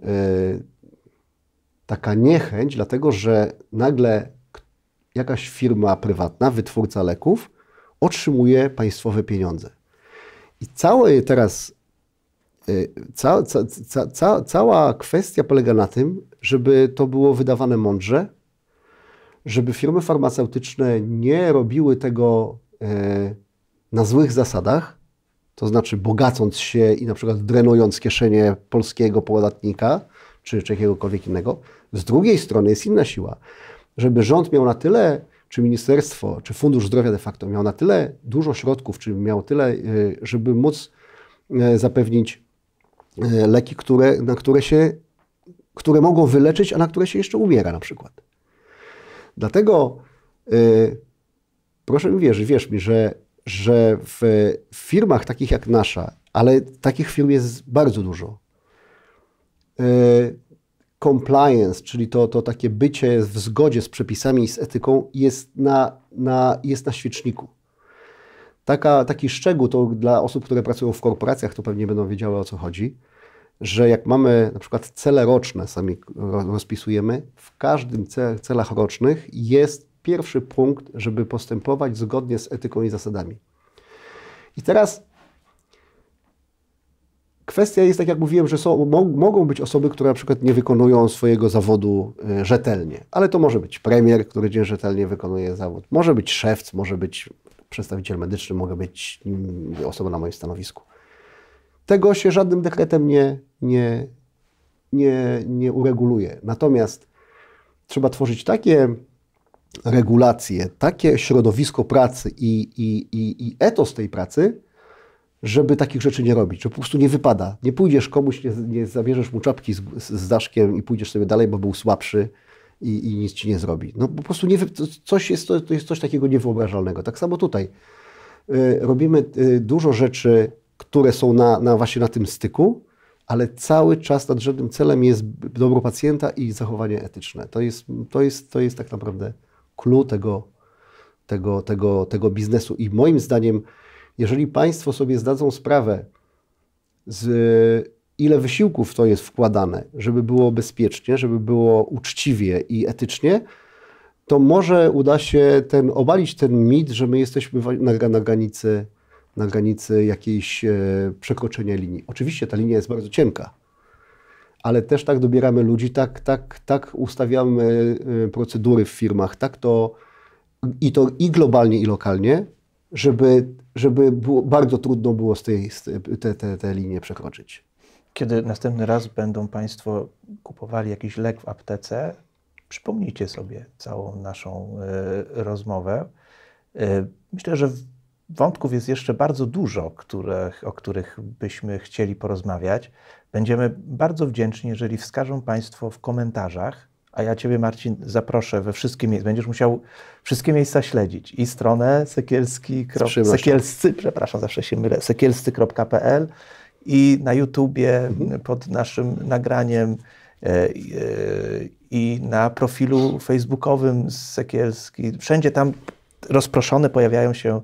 taka niechęć, dlatego że nagle jakaś firma prywatna, wytwórca leków, otrzymuje państwowe pieniądze. I całe teraz, y, ca, ca, ca, cała kwestia polega na tym, żeby to było wydawane mądrze, żeby firmy farmaceutyczne nie robiły tego e, na złych zasadach, to znaczy bogacąc się i na przykład drenując kieszenie polskiego podatnika czy, czy jakiegokolwiek innego, z drugiej strony jest inna siła, żeby rząd miał na tyle, czy ministerstwo, czy Fundusz Zdrowia de facto miał na tyle dużo środków, czy miał tyle, y, żeby móc y, zapewnić y, leki, które, na które się, które mogą wyleczyć, a na które się jeszcze umiera na przykład. Dlatego proszę mi wierzyć, wierz mi, że, że w, firmach takich jak nasza, ale takich firm jest bardzo dużo, compliance, czyli to, to takie bycie w zgodzie z przepisami i z etyką, jest na, na, jest na świeczniku. Taka, taki szczegół to dla osób, które pracują w korporacjach, to pewnie będą wiedziały o co chodzi, że jak mamy na przykład cele roczne, sami rozpisujemy, w każdym cel, celach rocznych jest pierwszy punkt, żeby postępować zgodnie z etyką i zasadami. I teraz Kwestia jest, tak jak mówiłem, że są, mogą być osoby, które na przykład nie wykonują swojego zawodu e, rzetelnie, ale to może być premier, który dzień rzetelnie wykonuje zawód, może być szewc, może być przedstawiciel medyczny, może być mm, osoba na moim stanowisku. Tego się żadnym dekretem nie, nie, nie, nie ureguluje. Natomiast trzeba tworzyć takie regulacje, takie środowisko pracy i, i, i, i etos tej pracy, żeby takich rzeczy nie robić, że po prostu nie wypada. Nie pójdziesz komuś, nie, nie zabierzesz mu czapki z, z daszkiem i pójdziesz sobie dalej, bo był słabszy i, i nic ci nie zrobi. No po prostu nie, coś jest, to, to jest coś takiego niewyobrażalnego. Tak samo tutaj. Y, robimy y, dużo rzeczy, które są na, na, właśnie na tym styku, ale cały czas nadrzędnym celem jest dobro pacjenta i zachowanie etyczne. To jest, to jest, to jest tak naprawdę clue tego, tego, tego, tego biznesu. I moim zdaniem jeżeli państwo sobie zdadzą sprawę z ile wysiłków to jest wkładane, żeby było bezpiecznie, żeby było uczciwie i etycznie, to może uda się ten, obalić ten mit, że my jesteśmy na, na granicy, na granicy jakiejś e, przekroczenia linii. Oczywiście ta linia jest bardzo cienka, ale też tak dobieramy ludzi, tak, tak, tak ustawiamy e, procedury w firmach, tak to i to i globalnie, i lokalnie, żeby żeby było, bardzo trudno było z tej, z te, te, te linie przekroczyć. Kiedy następny raz będą Państwo kupowali jakiś lek w aptece, przypomnijcie sobie całą naszą y, rozmowę. Y, myślę, że wątków jest jeszcze bardzo dużo, których, o których byśmy chcieli porozmawiać. Będziemy bardzo wdzięczni, jeżeli wskażą Państwo w komentarzach, a ja Ciebie, Marcin, zaproszę we wszystkie miejsca. Będziesz musiał wszystkie miejsca śledzić. I stronę sekielski, sekielscy, przepraszam, zawsze się mylę, sekielscy.pl i na YouTubie mhm. pod naszym nagraniem e, e, i na profilu facebookowym z Sekielski. Wszędzie tam rozproszone pojawiają się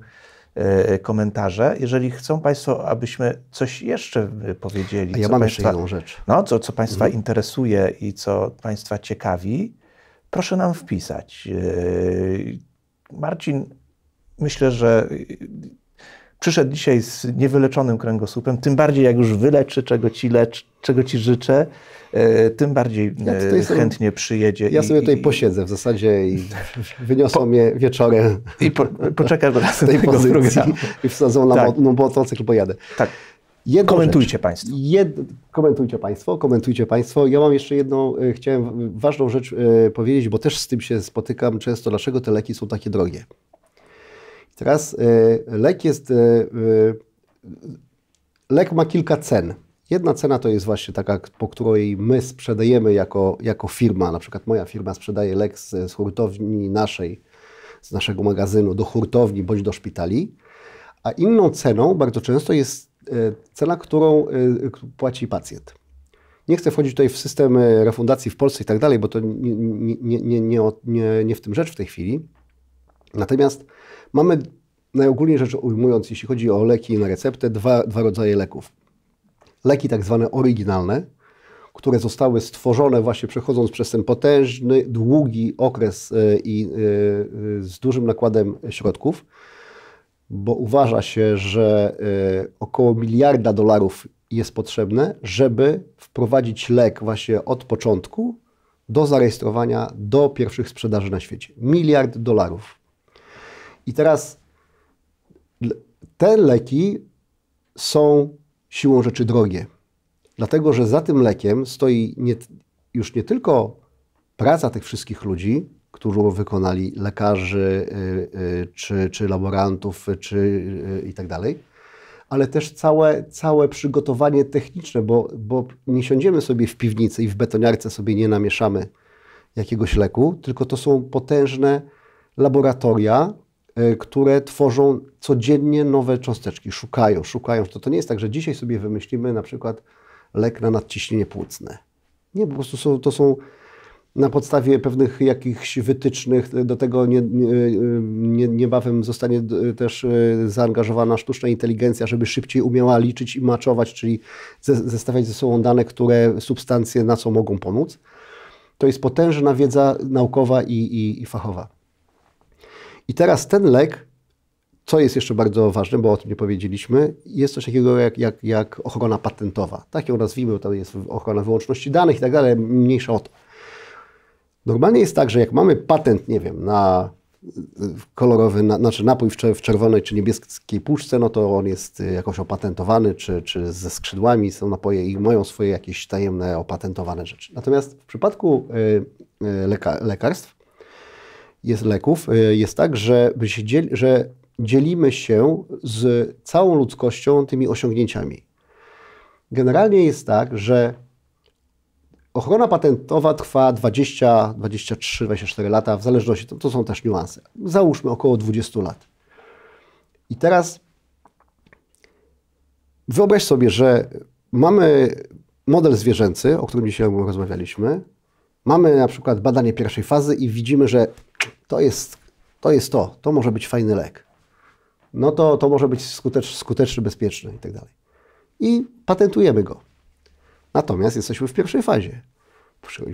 E, komentarze. Jeżeli chcą Państwo, abyśmy coś jeszcze powiedzieli. A ja mam Państwa, jeszcze jedną rzecz. No, co, co Państwa mhm. interesuje i co Państwa ciekawi, proszę nam wpisać. E, Marcin, myślę, że przyszedł dzisiaj z niewyleczonym kręgosłupem, tym bardziej jak już wyleczy, czego ci, lecz, czego ci życzę, e, tym bardziej ja e, sobie, chętnie przyjedzie. Ja i, sobie tutaj i, posiedzę w zasadzie i <laughs> wyniosą po, mnie wieczorem. I po, poczekasz do <laughs> tej pozycji i wsadzą na tak. motocykl, pojadę. Tak. Jedną komentujcie rzecz. Państwo. Jed... Komentujcie Państwo, komentujcie Państwo. Ja mam jeszcze jedną, e, chciałem ważną rzecz powiedzieć, bo też z tym się spotykam często, dlaczego te leki są takie drogie. Teraz y, lek jest. Y, y, lek ma kilka cen. Jedna cena to jest właśnie taka, po której my sprzedajemy jako, jako firma. Na przykład moja firma sprzedaje lek z, z hurtowni naszej, z naszego magazynu do hurtowni bądź do szpitali. A inną ceną bardzo często jest cena, którą płaci pacjent. Nie chcę wchodzić tutaj w system refundacji w Polsce i tak dalej, bo to nie, nie, nie, nie, nie w tym rzecz w tej chwili. Natomiast Mamy najogólniej rzecz ujmując, jeśli chodzi o leki na receptę, dwa, dwa rodzaje leków. Leki tak zwane oryginalne, które zostały stworzone właśnie przechodząc przez ten potężny, długi okres e, i e, e, z dużym nakładem środków, bo uważa się, że około miliarda dolarów jest potrzebne, żeby wprowadzić lek właśnie od początku do zarejestrowania, do pierwszych sprzedaży na świecie. Miliard dolarów. I teraz te leki są siłą rzeczy drogie. Dlatego, że za tym lekiem stoi nie, już nie tylko praca tych wszystkich ludzi, którzy wykonali lekarzy, y, czy, czy laborantów, czy y, i tak dalej, ale też całe, całe przygotowanie techniczne, bo, bo nie siądziemy sobie w piwnicy i w betoniarce sobie nie namieszamy jakiegoś leku, tylko to są potężne laboratoria, E, które tworzą codziennie nowe cząsteczki, szukają, szukają. To, to nie jest tak, że dzisiaj sobie wymyślimy na przykład lek na nadciśnienie płucne. Nie, po prostu są, to są na podstawie pewnych jakichś wytycznych, e, do tego nie, nie, e, niebawem zostanie też zaangażowana sztuczna inteligencja, żeby szybciej umiała liczyć i maczować, czyli zestawiać ze sobą dane, które substancje na co mogą pomóc. To jest potężna wiedza naukowa i, i, i fachowa. I teraz ten lek, co jest jeszcze bardzo ważne, bo o tym nie powiedzieliśmy, jest coś takiego jak, jak, jak ochrona patentowa. Tak ją nazwijmy, tam jest ochrona wyłączności danych i tak dalej, mniejsza o to. Normalnie jest tak, że jak mamy patent, nie wiem, na y, kolorowy, na, znaczy napój w czerwonej czy niebieskiej puszce, no to on jest y, jakoś opatentowany, czy, czy ze skrzydłami są napoje i mają swoje jakieś tajemne, opatentowane rzeczy. Natomiast w przypadku y, leka lekarstw jest leków, e, jest tak, że, dziel, że dzielimy się z całą ludzkością tymi osiągnięciami. Generalnie jest tak, że ochrona patentowa trwa 20, 23, 24 lata, w zależności, to, to są też niuanse. Załóżmy około 20 lat. I teraz wyobraź sobie, że mamy model zwierzęcy, o którym dzisiaj rozmawialiśmy, mamy na przykład badanie pierwszej fazy i widzimy, że to jest, to jest to, to może być fajny lek. No to, to może być skuteczny, skuteczny, bezpieczny i tak dalej. I patentujemy go. Natomiast jesteśmy w pierwszej fazie.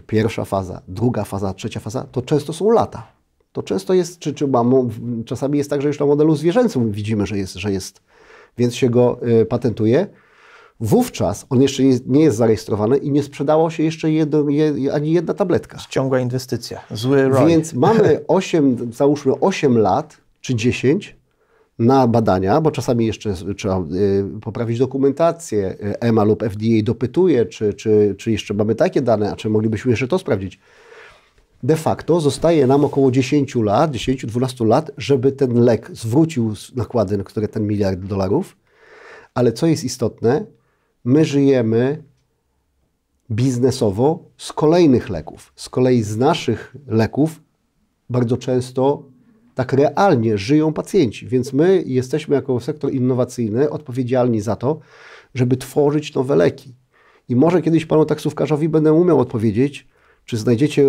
Pierwsza faza, druga faza, trzecia faza, to często są lata. To często jest, czy, czy mam, czasami jest tak, że już na modelu zwierzęcym widzimy, że jest, że jest, więc się go y, patentuje Wówczas on jeszcze nie jest zarejestrowany i nie sprzedało się jeszcze jedno, ani jedna tabletka. Ciągła inwestycja, zły ROI. Więc <laughs> mamy 8, załóżmy 8 lat czy 10 na badania, bo czasami jeszcze trzeba y, poprawić dokumentację. Y, EMA lub FDA dopytuje, czy, czy, czy jeszcze mamy takie dane, a czy moglibyśmy jeszcze to sprawdzić. De facto zostaje nam około 10 lat, 10-12 lat, żeby ten lek zwrócił nakłady, które ten miliard dolarów. Ale co jest istotne, my żyjemy biznesowo z kolejnych leków. Z kolei z naszych leków bardzo często tak realnie żyją pacjenci, więc my jesteśmy jako sektor innowacyjny odpowiedzialni za to, żeby tworzyć nowe leki. I może kiedyś panu taksówkarzowi będę umiał odpowiedzieć, czy znajdziecie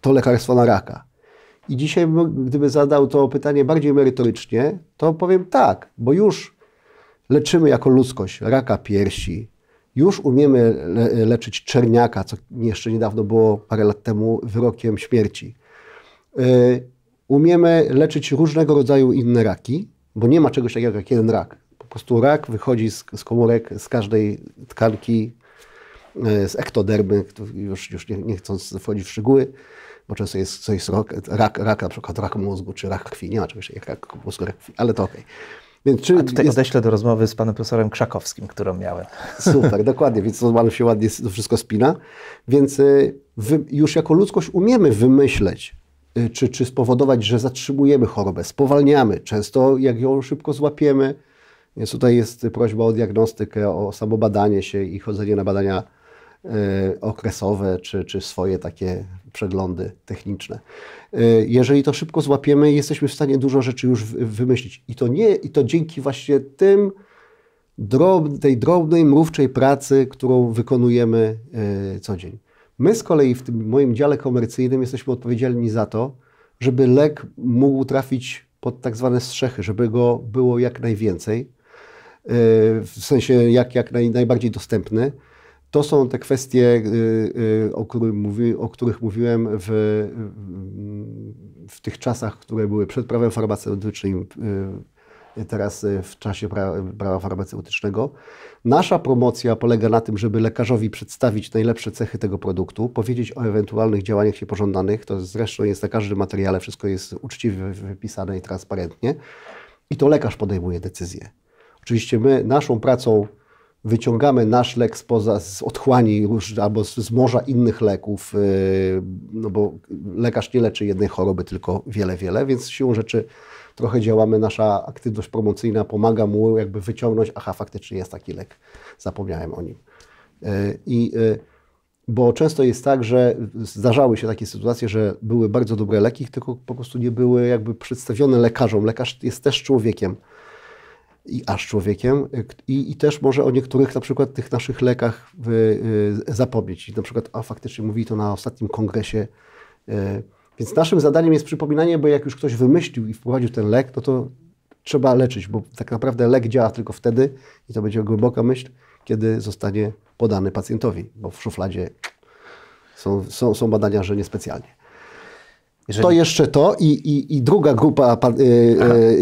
to lekarstwo na raka. I dzisiaj, gdyby zadał to pytanie bardziej merytorycznie, to powiem tak, bo już leczymy jako ludzkość raka piersi, już umiemy le leczyć czerniaka, co jeszcze niedawno było parę lat temu wyrokiem śmierci. Y, umiemy leczyć różnego rodzaju inne raki, bo nie ma czegoś takiego jak jeden rak. Po prostu rak wychodzi z, z komórek, z każdej tkanki, y, z ektodermy, już, już nie, nie chcąc wchodzić w szczegóły, bo często jest, coś z rak, rak, rak, na przykład rak mózgu czy rak krwi. Nie ma czegoś takiego jak rak mózgu, rak krwi, ale to okej. Okay. Więc czy A tutaj no- jest... odeślę do rozmowy z panem profesorem Krzakowskim, którą miałem. <laughs> Super, dokładnie, więc to się ładnie to wszystko spina. Więc y, wy, już jako ludzkość umiemy wymyśleć, y, czy, czy spowodować, że zatrzymujemy chorobę, spowalniamy. Często jak ją szybko złapiemy, więc tutaj jest prośba o diagnostykę, o samobadanie się i chodzenie na badania Y, okresowe czy, czy swoje takie przeglądy techniczne. Y, jeżeli to szybko złapiemy, jesteśmy w stanie dużo rzeczy już wymyślić. I to nie, i to dzięki właśnie tym drob, tej drobnej, mrówczej pracy, którą wykonujemy y, co dzień. My z kolei w tym moim dziale komercyjnym jesteśmy odpowiedzialni za to, żeby lek mógł trafić pod tak zwane strzechy, żeby go było jak najwięcej, w sensie jak, jak naj, najbardziej dostępny to są te kwestie, y, y, o których, mówi, o których mówiłem w, w, tych czasach, które były przed prawem farmaceutycznym, y, teraz w czasie prawa farmaceutycznego. Nasza promocja polega na tym, żeby lekarzowi przedstawić najlepsze cechy tego produktu, powiedzieć o ewentualnych działaniach niepożądanych. To zresztą jest na każdym materiale, wszystko jest uczciwie wypisane i transparentnie. I to lekarz podejmuje decyzję. Oczywiście my naszą pracą wyciągamy nasz lek spoza z otchłani już, albo z, z morza innych leków, yy, no bo lekarz nie leczy jednej choroby, tylko wiele, wiele, więc siłą rzeczy trochę działamy, nasza aktywność promocyjna pomaga mu jakby wyciągnąć, aha, faktycznie jest taki lek, zapomniałem o nim. Y, I yy, yy, bo często jest tak, że zdarzały się takie sytuacje, że były bardzo dobre leki, tylko po prostu nie były jakby przedstawione lekarzom. Lekarz jest też człowiekiem i aż człowiekiem y, i, i też może o niektórych na przykład tych naszych lekach y, zapomnieć. na przykład, a faktycznie mówi to na ostatnim kongresie. Y, więc naszym zadaniem jest przypominanie, bo jak już ktoś wymyślił i wprowadził ten lek, no to trzeba leczyć, bo tak naprawdę lek działa tylko wtedy, i to będzie głęboka myśl, kiedy zostanie podany pacjentowi, bo w szufladzie są, są, są badania, że niespecjalnie. Jeżeli... To jeszcze to i, i, i druga grupa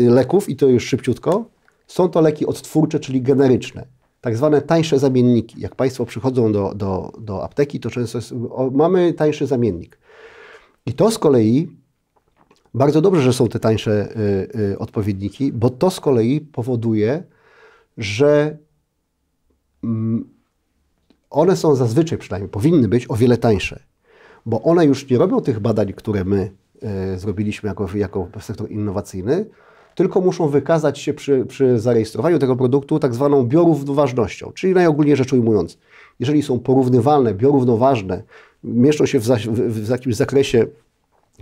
leków, i to już szybciutko, są to leki odtwórcze, czyli generyczne. Tak zwane tańsze zamienniki. Jak Państwo przychodzą do, do, do apteki, to często jest, o, mamy tańszy zamiennik. I to z kolei bardzo dobrze, że są te tańsze y, y, odpowiedniki, bo to z kolei powoduje, że mm, one są zazwyczaj, przynajmniej powinny być, o wiele tańsze, bo one już nie robią tych badań, które my y, zrobiliśmy jako, jako sektor innowacyjny, tylko muszą wykazać się przy, przy zarejestrowaniu tego produktu tak zwaną biorównoważnością, czyli najogólniej rzecz ujmując, jeżeli są porównywalne, biorównoważne, mieszczą się w, za, w, w jakimś zakresie,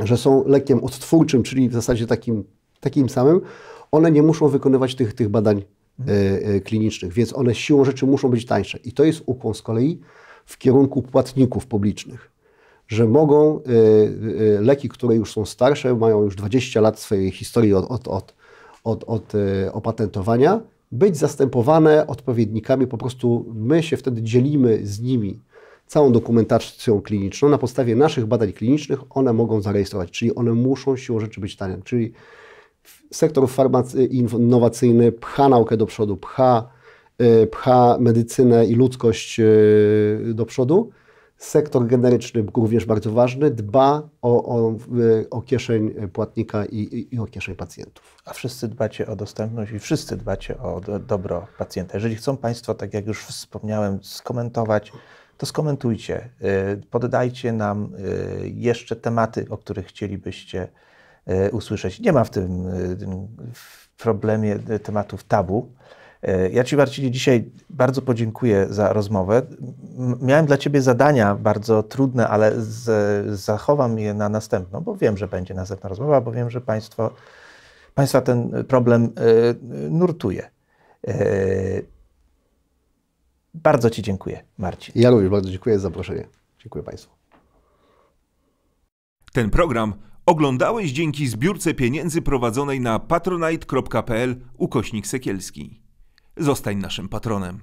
że są lekiem odtwórczym, czyli w zasadzie takim, takim samym, one nie muszą wykonywać tych, tych badań e, e, klinicznych, więc one siłą rzeczy muszą być tańsze. I to jest ukłon z kolei w kierunku płatników publicznych, że mogą e, leki, które już są starsze, mają już 20 lat swojej historii od, od, od od, od y, opatentowania, być zastępowane odpowiednikami, po prostu my się wtedy dzielimy z nimi całą dokumentacją kliniczną. Na podstawie naszych badań klinicznych one mogą zarejestrować, czyli one muszą siłą rzeczy być tanie. Czyli sektor innowacyjny pcha naukę do przodu, pcha, y, pcha medycynę i ludzkość y, do przodu Sektor generyczny, również bardzo ważny, dba o, o, o kieszeń płatnika i, i, i, o kieszeń pacjentów. A wszyscy dbacie o dostępność i wszyscy dbacie o do, dobro pacjenta. Jeżeli chcą Państwo, tak jak już wspomniałem, skomentować, to skomentujcie. Y, poddajcie nam y, jeszcze tematy, o których chcielibyście y, usłyszeć. Nie ma w tym problemie tematów tabu. E, ja Ci Marcinie dzisiaj bardzo podziękuję za rozmowę. Miałem dla Ciebie zadania bardzo trudne, ale z, zachowam je na następną, bo wiem, że będzie następna rozmowa, bo wiem, że państwo, Państwa ten problem y, nurtuje. Y, bardzo Ci dziękuję, Marcin. Ja również bardzo dziękuję za zaproszenie. Dziękuję Państwu. Ten program oglądałeś dzięki zbiórce pieniędzy prowadzonej na patronite.pl ukośnik Sekielski. Zostań naszym patronem.